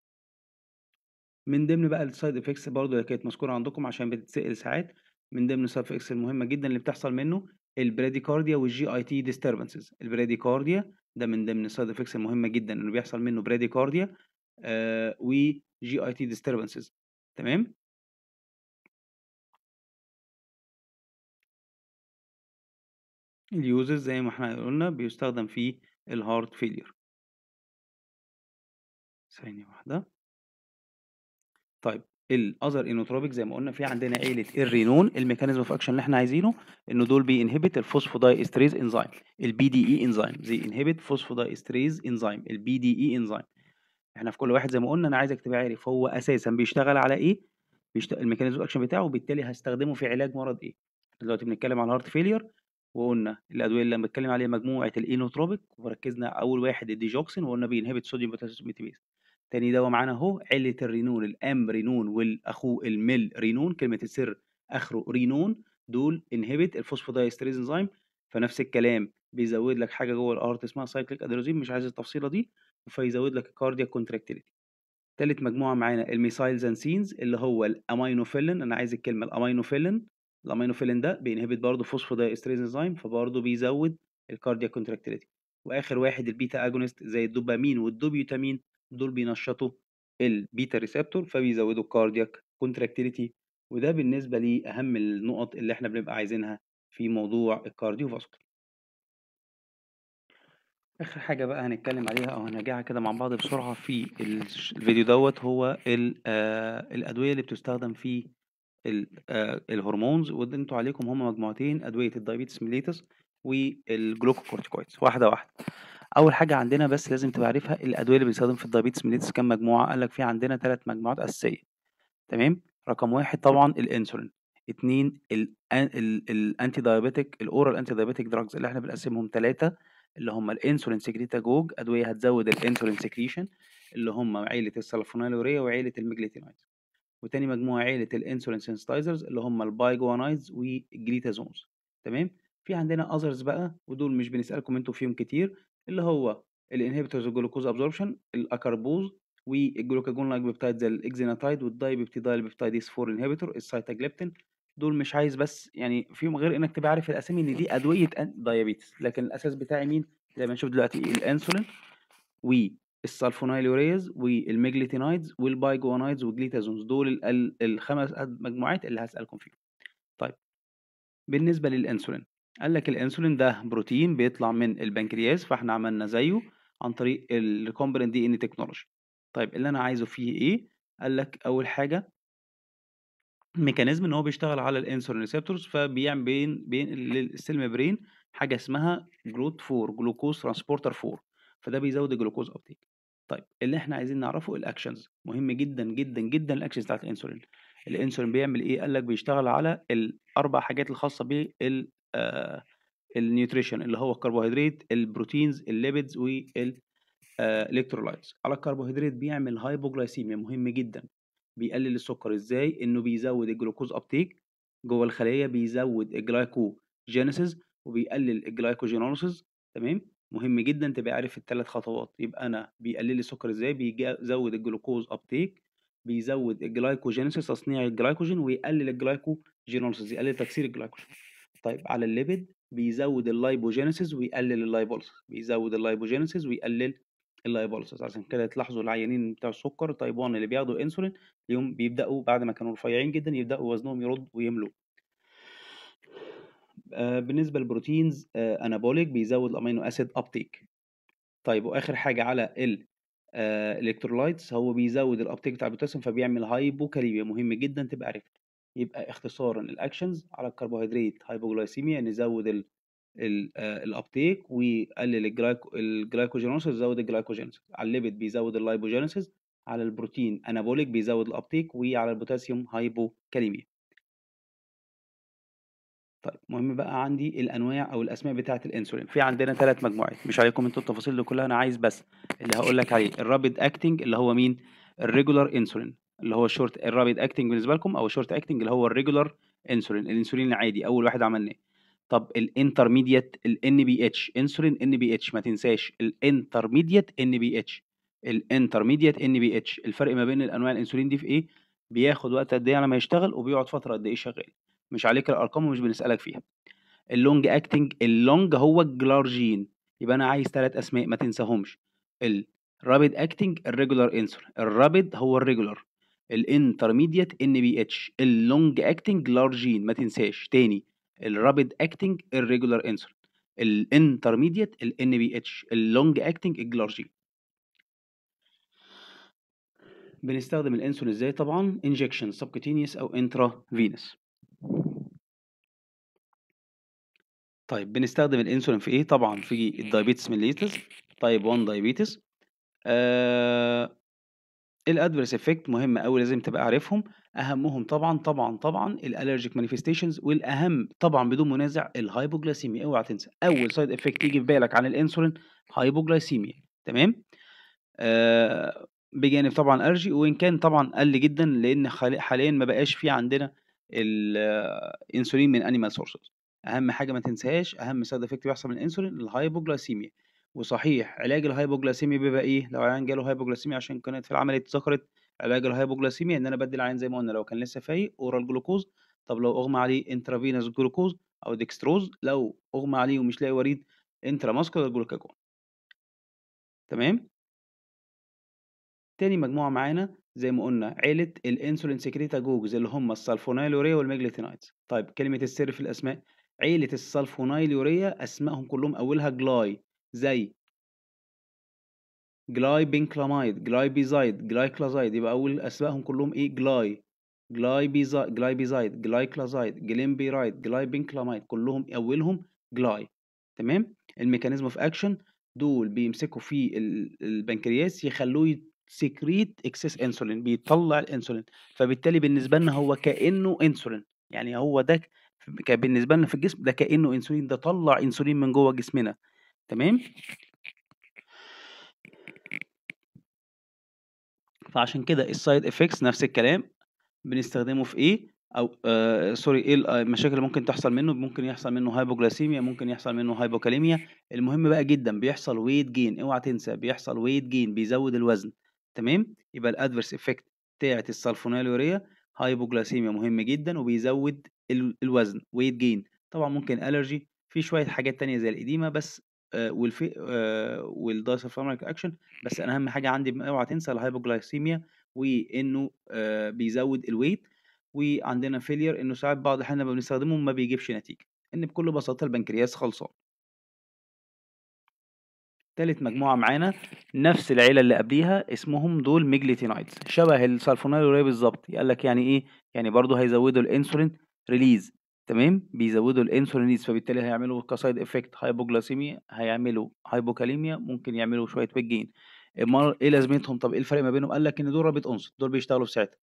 من ضمن بقى السايد افكتس برضه اللي كانت مذكوره عندكم عشان بتتسال ساعات من ضمن السايد افكتس المهمه جدا اللي بتحصل منه البريديكارديا والجي اي تي ديستربنسز البريديكارديا ده من ضمن السايد افكتس المهمه جدا انه بيحصل منه بريديكارديا آه وجي اي تي ديستربنسز تمام اليوزز زي ما احنا قلنا بيستخدم في الهارت فيلير ثانية واحدة طيب الاذر انوتروبيك زي ما قلنا في عندنا عيله الرينون الميكانيزم اوف اكشن اللي احنا عايزينه ان دول بي انهبيت الفوسفوداي استريز انزيم البي دي اي انزيم زي انهبت فوسفوداي استريز انزيم البي دي اي انزيم احنا في كل واحد زي ما قلنا انا عايزك تبقى عارف هو اساسا بيشتغل على ايه بيشتغل الميكانيزم اوف اكشن بتاعه وبالتالي هستخدمه في علاج مرض ايه دلوقتي بنتكلم على هارت فيلير وقلنا الادويه اللي بنتكلم عليها مجموعه الانوتروبيك وركزنا اول واحد الديجوكسين وقلنا بينهبت صوديوم بوتاسيوم بيز تاني دواء معانا اهو علة الرينون الام رينون والاخو الميل رينون كلمة السر اخره رينون دول انهبت الفوسفودايستريز انزيم فنفس الكلام بيزود لك حاجه جوه الارت اسمها سايكليك ادرينوزين مش عايز التفصيله دي فيزود لك الكارديا كونتراكتيليتي تالت مجموعه معانا الميسايلزانسينز اللي هو الامينوفيلين انا عايز الكلمه الامينوفيلين الامينوفيلين ده بينهبت برضه فوسفودايستريز انزيم فبرضه بيزود الكارديا كونتراكتيليتي واخر واحد البيتا اجونست زي الدوبامين والدوبيوتامين دول بينشطوا البيتا ريسبتور فبيزودوا الكاردياك كونتراكتيليتي وده بالنسبه لاهم النقط اللي احنا بنبقى عايزينها في موضوع الكارديو فاسكولار اخر حاجه بقى هنتكلم عليها او هنراجعها كده مع بعض بسرعه في الفيديو دوت هو آه، الادويه اللي بتستخدم في آه، الهرمونز واللي انتوا عليكم هم مجموعتين ادويه الدايبيتس ميليتس والجلوكوكورتيكويدز واحده واحده اول حاجه عندنا بس لازم تبقى عارفها الادويه اللي بنستخدم في الدايبيتس ميليتس كام مجموعه قال لك في عندنا ثلاث مجموعات اساسيه تمام رقم واحد طبعا الانسولين اتنين الانتي دايابيتيك الاورال انتي دايابيتيك دراجز اللي احنا بنقسمهم ثلاثه اللي هم الانسولين سكريتاجوج ادويه هتزود الانسولين سكريشن اللي هم عيله السلفونيلوريا وعيله الميجليتينايد وتاني مجموعه عيله الانسولين سنسيتايزرز اللي هم البايجوانايدز والجليتازونز تمام في عندنا اذرز بقى ودول مش بنسالكم انتوا فيهم كتير اللي هو الانهبيتورز الجلوكوز ابزوربشن الاكربوز والجلوكاجون لايك بيبتايد زي الاكزيناتايد والداي بيبتيدايل بيبتايديز 4 انهبيتور السايتاجليبتين دول مش عايز بس يعني فيهم غير انك تبقى عارف الاسامي ان دي ادويه دايابيتس لكن الاساس بتاعي مين زي ما نشوف دلوقتي الانسولين والسالفونايلوريز والميجليتينايدز والبايجوانايدز والجليتازونز دول الخمس مجموعات اللي هسألكم فيهم طيب بالنسبة للأنسولين قال لك الانسولين ده بروتين بيطلع من البنكرياس فاحنا عملنا زيه عن طريق الريكومبرنت دي ان تكنولوجي طيب اللي انا عايزه فيه ايه قال لك اول حاجه ميكانيزم ان هو بيشتغل على الانسولين ريسبتورز فبيعمل بين بين للسيل ميمبرين حاجه اسمها جلوت 4 جلوكوز ترانسبورتر 4 فده بيزود الجلوكوز ابتيك طيب اللي احنا عايزين نعرفه الاكشنز مهم جدا جدا جدا الاكشنز بتاعت الانسولين الانسولين بيعمل ايه قال لك بيشتغل على الاربع حاجات الخاصه بال آه، النيوتريشن اللي هو الكربوهيدرات البروتينز الليبيدز والالكترولايتس آه، على الكربوهيدرات بيعمل هايبوجلايسيميا مهم جدا بيقلل السكر ازاي انه بيزود الجلوكوز ابتيك جوه الخليه بيزود الجلايكوجينيسيس وبيقلل الجلايكوجينوليسيس تمام مهم جدا تبقى عارف الثلاث خطوات يبقى انا بيقلل لي السكر ازاي بيزود الجلوكوز ابتيك بيزود الجلايكوجينيسيس تصنيع الجلايكوجين ويقلل الجلايكوجينوليسيس يقلل تكسير الجلايكوجين طيب على الليبيد بيزود اللايبوجينيسيس ويقلل اللايبوليسيس بيزود اللايبوجينيسيس ويقلل اللايبوليسيس عشان كده تلاحظوا العيانين بتاع السكر تايب 1 اللي بياخدوا انسولين اليوم بيبداوا بعد ما كانوا رفيعين جدا يبداوا وزنهم يرد ويملوا آه، بالنسبه للبروتينز انابوليك آه، بيزود الامينو اسيد ابتيك طيب واخر حاجه على ال الكترولايتس آه، هو بيزود الابتيك بتاع البوتاسيوم فبيعمل هايبوكاليميا مهم جدا تبقى عرفت يبقى اختصارا الاكشنز على الكربوهيدرات هايبوجلايسيميا نزود الابتيك ويقلل الجلايكو الجلايكوجينوسيس يزود الجلايكوجينوسيس على الليبيد بيزود اللايبوجينوسيس على البروتين انابوليك بيزود الابتيك وعلى البوتاسيوم هايبوكاليميا طيب مهم بقى عندي الانواع او الاسماء بتاعه الانسولين في عندنا ثلاث مجموعات مش عليكم انتوا التفاصيل دي كلها انا عايز بس اللي هقول لك عليه الرابيد اكتنج اللي هو مين الريجولار انسولين اللي هو الشورت الرابيد اكتنج بالنسبه لكم او الشورت اكتنج اللي هو الريجولار انسولين الانسولين العادي اول واحد عملناه طب الانترميديت الان بي اتش انسولين ان بي اتش ما تنساش الانترميديت ان بي اتش الانترميديت ان بي اتش الفرق ما بين الانواع الانسولين دي في ايه بياخد وقت قد ايه على ما يشتغل وبيقعد فتره قد ايه شغال مش عليك الارقام ومش بنسالك فيها اللونج اكتنج اللونج هو الجلارجين يبقى انا عايز ثلاث اسماء ما تنساهمش الرابيد اكتنج الريجولار انسولين الرابيد هو الريجولار الانترميديت ان بي اتش اللونج اكتنج لارجين ما تنساش تاني الرابيد اكتنج الريجولار انسولين الانترميديت الان بي اتش اللونج اكتنج الجلارجين بنستخدم الانسولين ازاي طبعا انجكشن سبكوتينيوس او انترا فينس طيب بنستخدم الإنسولين في إيه؟ طبعًا في إيه. الدايبيتس ميليتس تايب 1 دايبيتس آه الادفرس افكت مهم قوي لازم تبقى عارفهم، أهمهم طبعًا، طبعًا، طبعًا الالرجيك manifestations والأهم طبعًا بدون منازع الهايبوجلايسيميا اوعى تنسى، أول سايد افكت يجي في بالك عن الإنسولين هايبوجلايسيميا تمام؟ آه بجانب طبعًا الرجي وإن كان طبعًا قَل جدًا لإن حاليًا ما بقاش في عندنا الانسولين من انيمال سورسز اهم حاجه ما تنساهاش اهم سايد افكت بيحصل من الانسولين الهايبوجلايسيميا وصحيح علاج الهايبوجلايسيميا بيبقى ايه لو عيان جاله هايبوجلايسيميا عشان كانت في العمليه اتذكرت علاج الهايبوجلايسيميا ان انا بدي العيان زي ما قلنا لو كان لسه فايق اورال جلوكوز طب لو اغمى عليه انترافينوس جلوكوز او ديكستروز لو اغمى عليه ومش لاقي وريد انتراماسكولار جلوكاجون تمام تاني مجموعه معانا زي ما قلنا عيلة الانسولين جوجز اللي هم السلفونايلوريا والميجليتينايتس طيب كلمة السر في الأسماء عيلة السلفونايلوريا أسمائهم كلهم أولها جلاي زي جلاي بنكلامايد جلاي بيزايد جلاي كلازايد يبقى أول أسمائهم كلهم إيه جلاي جلاي جلايكلازايد جلاي بيزايد جلاي كلازايد جليمبيرايد جلاي بنكلامايد كلهم أولهم جلاي تمام الميكانيزم اوف اكشن دول بيمسكوا في البنكرياس يخلوه سكريت اكسس انسولين بيطلع الانسولين فبالتالي بالنسبه لنا هو كانه انسولين يعني هو ده بالنسبه لنا في الجسم ده كانه انسولين ده طلع انسولين من جوه جسمنا تمام فعشان كده السايد افكتس نفس الكلام بنستخدمه في ايه او آه سوري ايه آه، المشاكل اللي ممكن تحصل منه ممكن يحصل منه هايبوجلاسيميا ممكن يحصل منه هايبوكاليميا المهم بقى جدا بيحصل ويت جين اوعى تنسى بيحصل ويت جين بيزود الوزن تمام يبقى الادفرس افكت بتاعه السلفونيلوريا هايبوجلاسيميا مهم جدا وبيزود الوزن ويت جين طبعا ممكن الرجي في شويه حاجات تانية زي القديمه بس آه والفي آه اكشن بس انا اهم حاجه عندي اوعى تنسى الهايبوجلاسيميا وانه آه بيزود الويت وعندنا فيلير انه ساعات بعض احنا بنستخدمه ما بيجيبش نتيجه ان بكل بساطه البنكرياس خلصان تالت مجموعة معانا نفس العيلة اللي قبليها اسمهم دول ميجليتينايدز شبه السالفونيلوريا بالظبط قال لك يعني ايه يعني برضه هيزودوا الانسولين ريليز تمام بيزودوا الانسولين ريليز فبالتالي هيعملوا كسايد افكت هايبوجلاسيميا هيعملوا هايبوكاليميا ممكن يعملوا شوية ويت جين ايه لازمتهم طب ايه الفرق ما بينهم قال لك ان دول رابط انس دول بيشتغلوا في ساعتها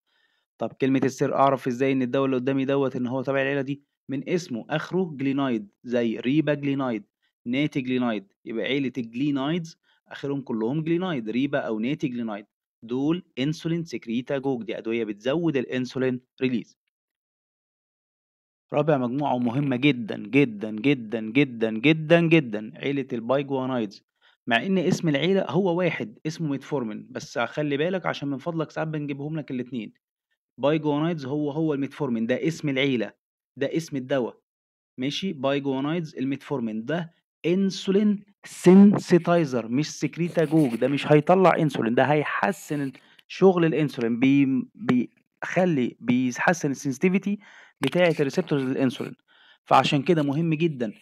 طب كلمة السر اعرف ازاي ان الدواء اللي قدامي دوت ان هو تبع العيلة دي من اسمه اخره جلينايد زي ريبا جلينايد ناتي جلينايد يبقى عيلة الجلينايدز آخرهم كلهم جلينايد ريبا أو نات جلينايد دول انسولين سكريتا جوج دي أدوية بتزود الانسولين ريليز رابع مجموعة مهمة جدا جدا جدا جدا جدا جدا عيلة البايجوانايدز مع ان اسم العيلة هو واحد اسمه ميتفورمين بس خلي بالك عشان من فضلك ساعات بنجيبهم لك الاتنين بايجوانايدز هو هو الميتفورمين ده اسم العيلة ده اسم الدواء ماشي بايجوانايدز الميتفورمين ده انسولين سينسيتايزر مش سكريتاجوج ده مش هيطلع انسولين ده هيحسن شغل الانسولين بي بيخلي بيحسن السنسيتيفيتي بتاعه الريسبتورز للانسولين فعشان كده مهم جدا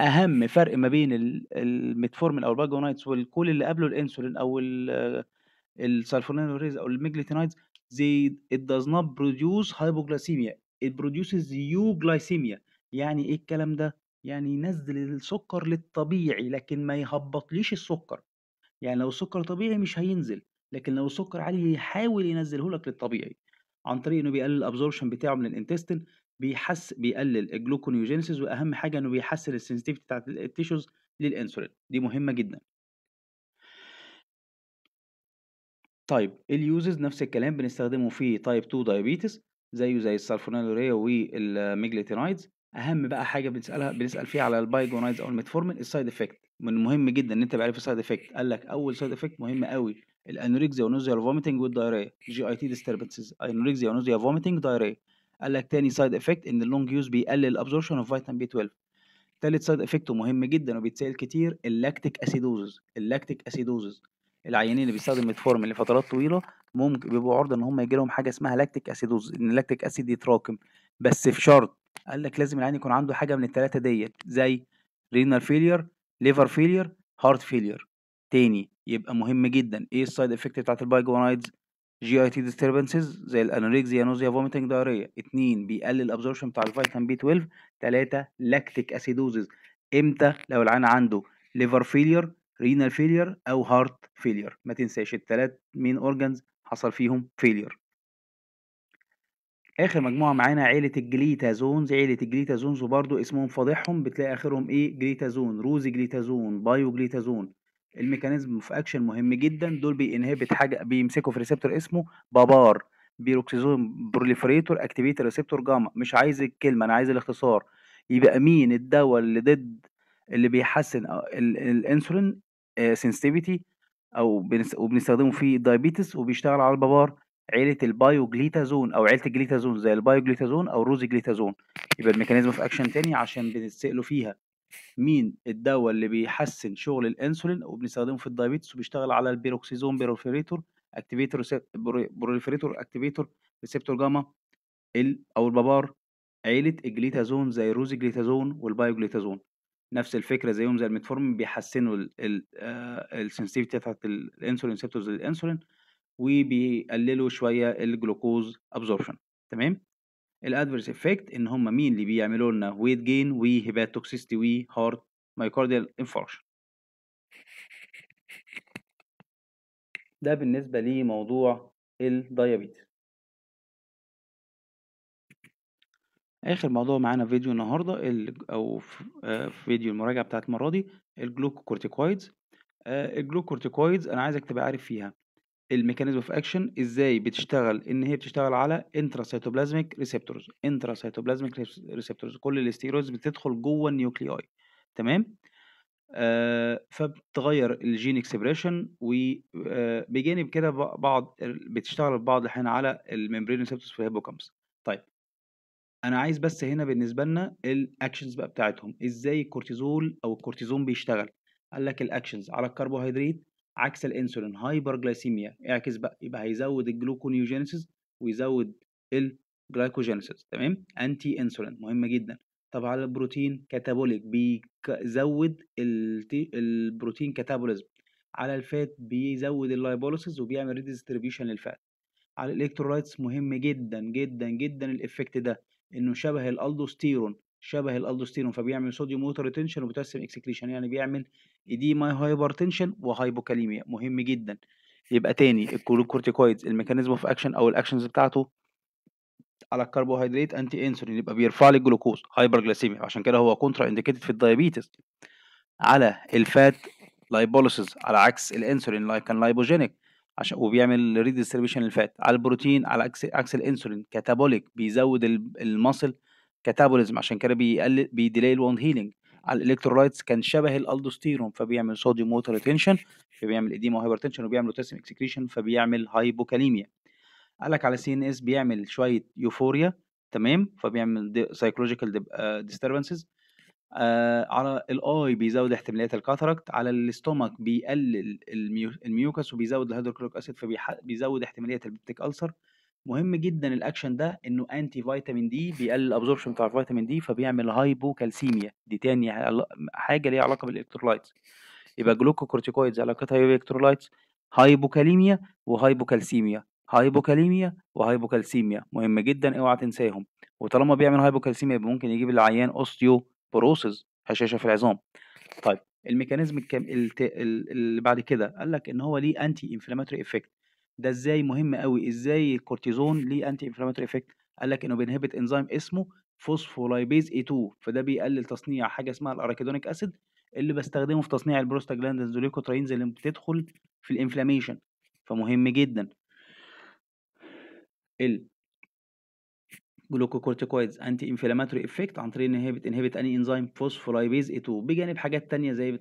اهم فرق ما بين الميتفورمين او الباجونايتس والكول اللي قبله الانسولين او السالفونيلوريز او الميجليتينايدز زي it does not produce hypoglycemia it produces euglycemia يعني ايه الكلام ده يعني ينزل السكر للطبيعي لكن ما يهبطليش السكر يعني لو السكر طبيعي مش هينزل لكن لو السكر عالي يحاول ينزله لك للطبيعي عن طريق انه بيقلل الابزوربشن بتاعه من الانتستين بيحس بيقلل الجلوكونيوجينيسيس واهم حاجه انه بيحسن السنسيتيفيتي بتاعت التيشوز للانسولين دي مهمه جدا طيب اليوزز نفس الكلام بنستخدمه في تايب 2 دايابيتس زيه زي السالفونيلوريا والميجليتينايدز اهم بقى حاجه بنسالها بنسال فيها على البايجونايز او الميتفورمين السايد افكت من المهم جدا ان انت بعرف السايد افكت قال لك اول سايد افكت مهم قوي الانوريكزيا ونوزيا فوميتنج والدايريا جي اي تي ديستربنسز انوريكزيا ونوزيا فوميتنج دايريا قال لك تاني سايد افكت ان اللونج يوز بيقلل الابزوربشن اوف فيتامين بي 12 تالت سايد افكت ومهم جدا وبيتسال كتير اللاكتيك اسيدوزز اللاكتيك اسيدوزز العيانين اللي بيستخدموا ميتفورمين لفترات طويله ممكن بيبقوا عرضه ان هم يجي لهم حاجه اسمها لاكتيك اسيدوز ان اللاكتيك اسيد يتراكم بس في شرط قال لك لازم العيان يكون عنده حاجه من الثلاثه ديت زي رينال فيلير ليفر فيلير هارت فيلير تاني يبقى مهم جدا ايه السايد افكت بتاعت البايجوانايدز جي اي تي ديستربنسز زي الانوريكزيا نوزيا فوميتنج دايريا اتنين بيقلل ابزوربشن بتاع الفيتامين بي 12 تلاتة لاكتيك اسيدوزز امتى لو العيان عنده ليفر فيلير رينال فيلير او هارت فيلير ما تنساش التلات مين اورجانز حصل فيهم فيلير اخر مجموعه معانا عيله الجليتا زونز عيله الجليتا زونز وبرضو اسمهم فاضحهم بتلاقي اخرهم ايه جليتا زون روزي جليتا زون بايو جليتا زون الميكانيزم في اكشن مهم جدا دول بينهبت حاجه بيمسكوا في ريسبتور اسمه بابار بيروكسيزون بروليفريتور اكتيفيت ريسبتور جاما مش عايز الكلمه انا عايز الاختصار يبقى مين الدواء اللي ضد اللي بيحسن الانسولين سنسيتيفيتي آه، او وبنستخدمه في الدايابيتس وبيشتغل على البابار عيلة البايوجليتازون أو عيلة الجليتازون زي البايوجليتازون أو جليتازون يبقى الميكانيزم في أكشن تاني عشان بنسأله فيها مين الدواء اللي بيحسن شغل الانسولين وبنستخدمه في الدايبيتس وبيشتغل على البيروكسيزون بروفيريتور اكتيفيتور بروفريتور اكتيفيتور ريسبتور جاما او البابار عيلة الجليتازون زي جليتازون والبايوجليتازون نفس الفكره زيهم زي الميتفورمين بيحسنوا السنسيفيتي آه، بتاعت الانسولين ريسبتورز للانسولين وبيقللوا شويه الجلوكوز ابزوربشن تمام الادفيرس افكت ان هم مين اللي بيعملوا لنا ويت جين وهبات توكسيستي وهارت مايكارديال انفاركشن ده بالنسبه لموضوع الديابيتس اخر موضوع معانا في فيديو النهارده او في آه، فيديو المراجعه بتاعت المره دي الجلوكوكورتيكويدز آه، الجلوكورتيكويدز انا عايزك تبقى عارف فيها الميكانيزم اوف اكشن ازاي بتشتغل ان هي بتشتغل على انتراسيتوبلازميك ريسبتورز انتراسيتوبلازميك ريسبتورز كل الاستيرويدز بتدخل جوه النيوكليوي تمام آه فبتغير الجين اكسبريشن وبجانب آه، كده بعض بتشتغل في بعض الاحيان على الممبرين ريسبتورز في الهيبوكامبس طيب انا عايز بس هنا بالنسبه لنا الاكشنز بقى بتاعتهم ازاي الكورتيزول او الكورتيزون بيشتغل قال لك الاكشنز على الكربوهيدرات عكس الانسولين هايبر جلايسيميا اعكس بقى يبقى هيزود الجلوكونيوجينيسيس ويزود الجلايكوجينيسيس تمام انتي انسولين مهمه جدا طب على البروتين كاتابوليك بيزود البروتين كاتابوليزم على الفات بيزود اللايبوليسيس وبيعمل ريديستريبيوشن للفات على الالكترولايتس مهم جدا جدا جدا الايفكت ده انه شبه الالدوستيرون شبه الالدوستيرون فبيعمل صوديوم ووتر ريتنشن وبوتاسيوم اكسكريشن يعني بيعمل ماي هايبرتنشن وهايبوكاليميا مهم جدا يبقى تاني الكورتيكويدز الميكانيزم اوف اكشن او الاكشنز بتاعته على الكربوهيدرات انتي انسولين يبقى بيرفع لي الجلوكوز جلاسيميا عشان كده هو كونترا انديكيتد في الدايابيتس على الفات لايبوليسيس على عكس الانسولين لايك كان لايبوجينيك عشان وبيعمل ريديستريبيوشن للفات على البروتين على عكس عكس الانسولين كاتابوليك بيزود المصل كاتابوليزم عشان كده بيقلل بيديلي الوند هيلينج على الالكترولايتس كان شبه الالدوستيرون فبيعمل صوديوم ووتر ريتنشن فبيعمل اديما وهايبرتنشن وبيعمل بوتاسيوم اكسكريشن فبيعمل هايبوكاليميا قال لك على سي ان اس بيعمل شويه يوفوريا تمام فبيعمل سايكولوجيكال آه، آه، ديستربنسز على الاي بيزود احتماليه الكاتاركت على الاستومك بيقلل الميوكس وبيزود الهيدروكلوريك اسيد فبيزود احتماليه البيبتيك السر مهم جدًا الأكشن ده إنه أنتي فيتامين دي، بيقلل الابزوربشن بتاع الفيتامين دي، فبيعمل هايبوكالسيميا دي تاني حاجة ليها علاقة بالالكترولايتس يبقى جلوكوكورتيكويدز علاقتها بالالكترولايتس هايبوكاليميا وهايبوكالسيميا هايبوكاليميا وهايبوكالسيميا مهم جدًا اوعى تنساهم، وطالما بيعمل هايبوكالسيميا يبقى ممكن يجيب العيان اوستيو بروسس هشاشة في العظام. طيب الميكانيزم الكم الت ال اللي بعد كده قال لك إن هو ليه انتي انفلاماتوري افكت ده ازاي مهم قوي ازاي الكورتيزون ليه انتي انفلاماتوري افكت قال لك انه بينهبت انزيم اسمه فوسفولايبيز اي 2 فده بيقلل تصنيع حاجه اسمها الاراكيدونيك اسيد اللي بستخدمه في تصنيع البروستاجلاندز دوليكوترينز اللي بتدخل في الانفلاميشن فمهم جدا ال جلوكوكورتيكويدز انتي انفلاماتوري افكت عن طريق ان هي بتنهبت اني انزيم فوسفولايبيز اي 2 بجانب حاجات تانية زي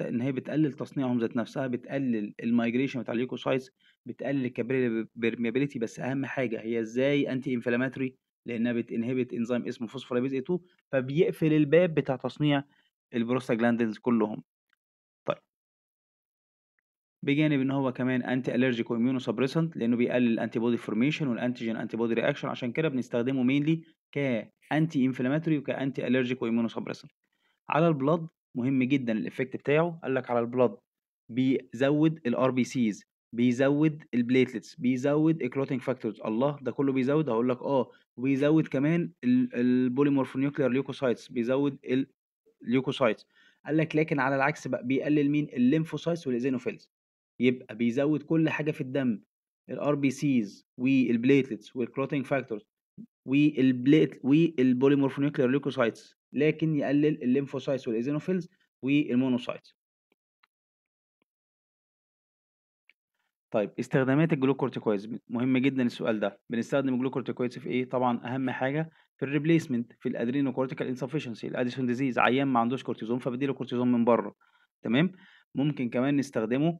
ان هي بتقلل تصنيعهم ذات نفسها بتقلل المايجريشن بتاع الليكوسايتس بتقلل الكابريلابيلتي بس اهم حاجه هي ازاي انتي انفلاماتوري لانها بتنهبت انزيم اسمه فوسفولايبيز اي 2 فبيقفل الباب بتاع تصنيع البروستاجلاندينز كلهم بجانب ان هو كمان انتي الرجيك واميونو سبريسنت لانه بيقلل الانتي بودي فورميشن والانتيجين انتي بودي رياكشن عشان كده بنستخدمه مينلي كانتي انفلاماتوري وكانتي الرجيك واميونو سبريسنت على البلد مهم جدا الايفكت بتاعه قال لك على البلد بيزود الار بي سيز بيزود البليتلتس بيزود الكلوتينج فاكتورز الله ده كله بيزود هقول لك اه وبيزود كمان البوليمورفونيوكلير ليوكوسايتس بيزود الليوكوسايتس قال لك لكن على العكس بقى بيقلل مين الليمفوسايتس والايزينوفيلز يبقى بيزود كل حاجه في الدم الار بي سيز والبليتلتس والكلوتينج فاكتورز والبليت والبوليمورفونيكلر ليوكوسايتس لكن يقلل الليمفوسايتس والايزينوفيلز والمونوسايتس طيب استخدامات الجلوكورتيكويدز مهم جدا السؤال ده بنستخدم الجلوكورتيكويدز في ايه طبعا اهم حاجه في الريبليسمنت في الادرينوكورتيكال انسفشنسي الاديسون ديزيز عيان ما عندوش كورتيزون فبديله كورتيزون من بره تمام ممكن كمان نستخدمه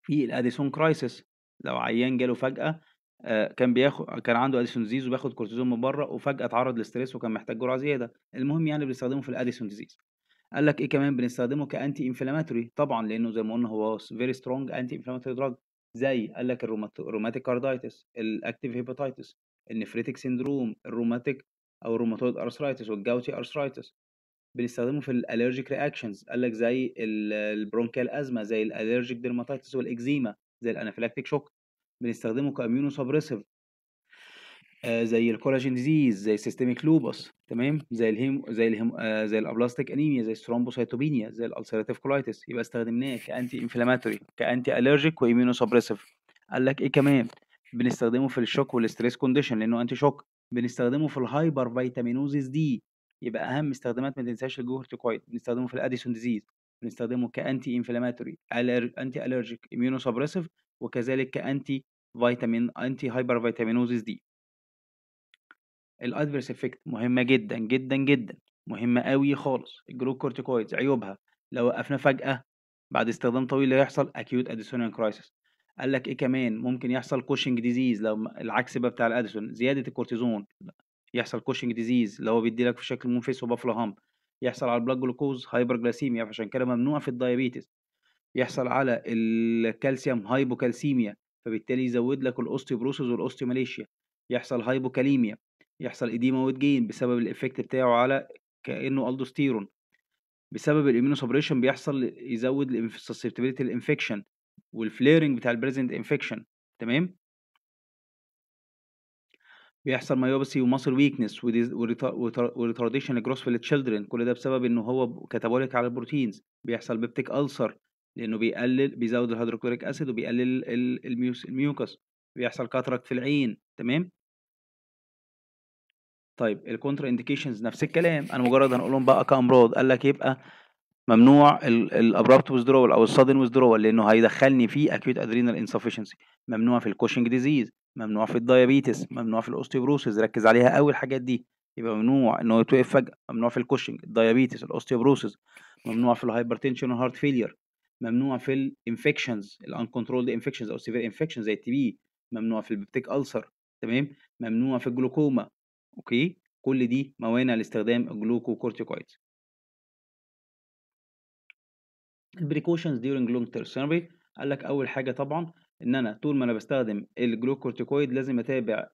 في الاديسون كرايسيس لو عيان جاله فجأة آه، كان بياخد كان عنده اديسون ديزيز وبياخد كورتيزون من بره وفجأة اتعرض لستريس وكان محتاج جرعة زيادة المهم يعني بنستخدمه في الاديسون ديزيز قال لك ايه كمان بنستخدمه كانتي انفلاماتوري طبعا لانه زي ما قلنا هو فيري سترونج انتي انفلاماتوري دراج زي قال لك الروماتيك كاردايتس الاكتيف هيباتايتس النفريتك سندروم الروماتيك او الروماتويد ارثرايتس والجاوتي ارثرايتس بنستخدمه في الالرجيك رياكشنز قال لك زي البرونكيال ازمه زي الالرجيك ديرماتيتس والاكزيما زي الانافلاكتيك شوك بنستخدمه كاميونو آه، سبريسيف زي الكولاجين ديزيز زي سيستميك لوبس تمام زي الهيم زي الهيم آه، زي الابلاستيك انيميا زي الثرومبوسايتوبينيا زي الالسيراتيف كولايتس يبقى استخدمناه كانتي انفلاماتوري كانتي الرجيك وايمينو سبريسيف قال لك ايه كمان بنستخدمه في الشوك والستريس كونديشن لانه انتي شوك بنستخدمه في الهايبر فيتامينوزيس دي يبقى اهم استخدامات ما تنساش الجلوكوكويد بنستخدمه في الاديسون ديزيز بنستخدمه كانتي انفلاماتوري انتي الرجيك اميونو سبريسيف وكذلك كانتي فيتامين انتي هايبر فيتامينوزيس دي الادفيرس افكت مهمه جدا جدا جدا مهمه قوي خالص الجلوكوكويد عيوبها لو وقفنا فجاه بعد استخدام طويل هيحصل اكيوت اديسونال كرايسيس قال لك ايه كمان ممكن يحصل كوشنج ديزيز لو العكس بقى بتاع الاديسون زياده الكورتيزون يحصل كوشنج ديزيز اللي هو بيديلك في شكل منفس هامب يحصل على البلاك جلوكوز هايبر جلاسيميا فعشان كده ممنوع في الدايابيتس يحصل على الكالسيوم هايبوكالسيميا فبالتالي يزود لك الاوستيوبروسيس والاوستيوماليشيا يحصل هايبوكاليميا يحصل اديما جين بسبب الافكت بتاعه على كانه الدوستيرون بسبب الامينو سبريشن بيحصل يزود السسبتبيليتي الانفكشن والفليرنج بتاع البريزنت انفكشن تمام بيحصل مايوبسي ومصر ويكنس وريتارديشن جروس في التشيلدرن كل ده بسبب ان هو كاتابوليك على البروتينز بيحصل بيبتيك ألسر لانه بيقلل بيزود الهيدروكلوريك اسيد وبيقلل الميوكس بيحصل كاتراكت في العين تمام طيب الكونترا اندكيشنز نفس الكلام انا مجرد هنقولهم بقى كامراض قال لك يبقى ممنوع الابرابت وذرول او السادن وذرول لانه هيدخلني في اكيوت ادرينال انسفشنسي ممنوع في الكوشنج ديزيز ممنوع في الدايابيتس ممنوع في الاوستيوبروسيس ركز عليها قوي الحاجات دي يبقى ممنوع ان هو يتوقف فجاه ممنوع في الكوشنج الدايابيتس الاوستيوبروسيس ممنوع في الهايبرتنشن والهارت فيلير ممنوع في الانفكشنز الانكنترولد انفكشنز او سيفير انفكشنز زي التي بي ممنوع في البيبتيك السر تمام ممنوع في الجلوكوما اوكي كل دي موانع لاستخدام الجلوكوكورتيكويدز البريكوشنز ديورنج لونج تيرم قال لك اول حاجه طبعا ان انا طول ما انا بستخدم الجلوكورتيكويد لازم اتابع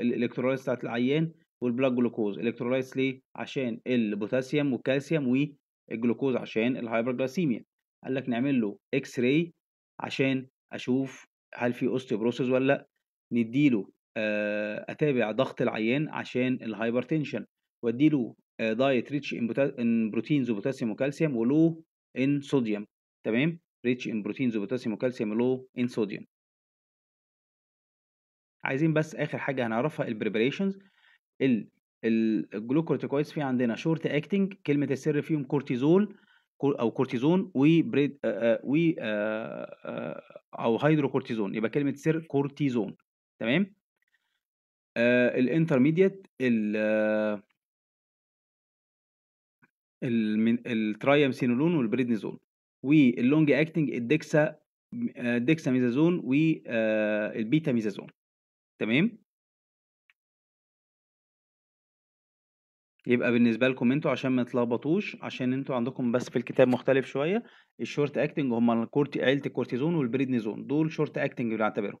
الالكترولايتس آه، بتاعت العيان والبلاك جلوكوز الكترولايتس ليه عشان البوتاسيوم والكالسيوم والجلوكوز عشان الهايبرجلاسيميا قال لك نعمل له اكس راي عشان اشوف هل في اوستيوبروسيس ولا لا نديله آه، اتابع ضغط العيان عشان الهايبرتنشن وادي له دايت ريتش ان بروتينز وبوتاسيوم وكالسيوم ولو ان صوديوم تمام ريتش ان بروتينز وبوتاسيوم وكالسيوم لو ان صوديوم عايزين بس اخر حاجه هنعرفها البريبريشنز الجلوكورتيكويدز في عندنا شورت اكتنج كلمه السر فيهم كورتيزول او كورتيزون و و او هيدروكورتيزون يبقى كلمه سر كورتيزون تمام الانترميديت الترايامسينولون والبريدنيزون واللونج اكتنج الدكسا الدكساميزازون آه، ميزازون والبيتا آه، ميزازون تمام يبقى بالنسبه لكم انتوا عشان ما تلخبطوش عشان انتوا عندكم بس في الكتاب مختلف شويه الشورت اكتنج هم الكورتي عيله الكورتيزون والبريدنيزون دول شورت اكتنج بنعتبرهم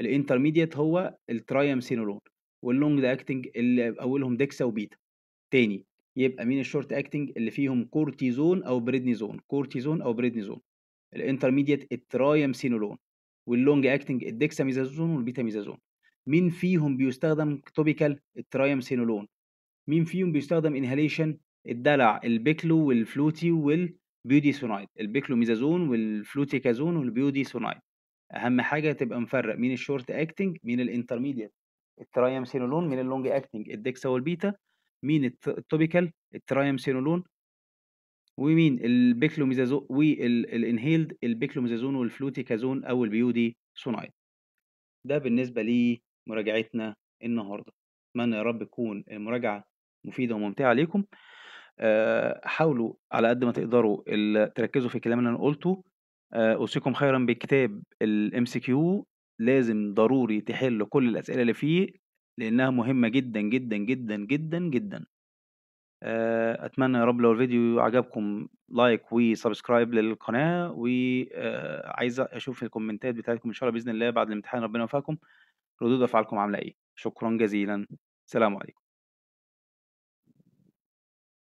الانترميديت هو الترايامسينولون واللونج اكتنج اللي اولهم دكسا وبيتا تاني يبقى مين الشورت اكتنج اللي فيهم كورتيزون او بريدنيزون كورتيزون او بريدنيزون الانترميديت الترايمسينولون واللونج اكتنج الدكساميزازون والبيتاميزازون مين فيهم بيستخدم توبيكال الترايمسينولون مين فيهم بيستخدم انهاليشن الدلع البيكلو والفلوتي والبيوديسونايد البيكلو ميزازون والفلوتيكازون والبيوديسونايد اهم حاجه تبقى مفرق مين الشورت اكتنج مين الانترميديت الترايمسينولون مين اللونج اكتنج الدكسا والبيتا مين التوبيكال الترايمسينولون ومين البيكلوميزازون والانهيلد البيكلوميزازون والفلوتيكازون او البيودي سونايد ده بالنسبه لمراجعتنا النهارده اتمنى يا رب تكون المراجعه مفيده وممتعه ليكم آه، حاولوا على قد ما تقدروا تركزوا في الكلام اللي انا قلته آه، اوصيكم خيرا بكتاب الام سي كيو لازم ضروري تحل كل الاسئله اللي فيه لأنها مهمة جدا جدا جدا جدا جدا آه، أتمنى يا رب لو الفيديو عجبكم لايك وسبسكرايب للقناة وعايز آه، أشوف الكومنتات بتاعتكم إن شاء الله بإذن الله بعد الامتحان ربنا يوفقكم ردود أفعالكم عاملة إيه شكرا جزيلا سلام عليكم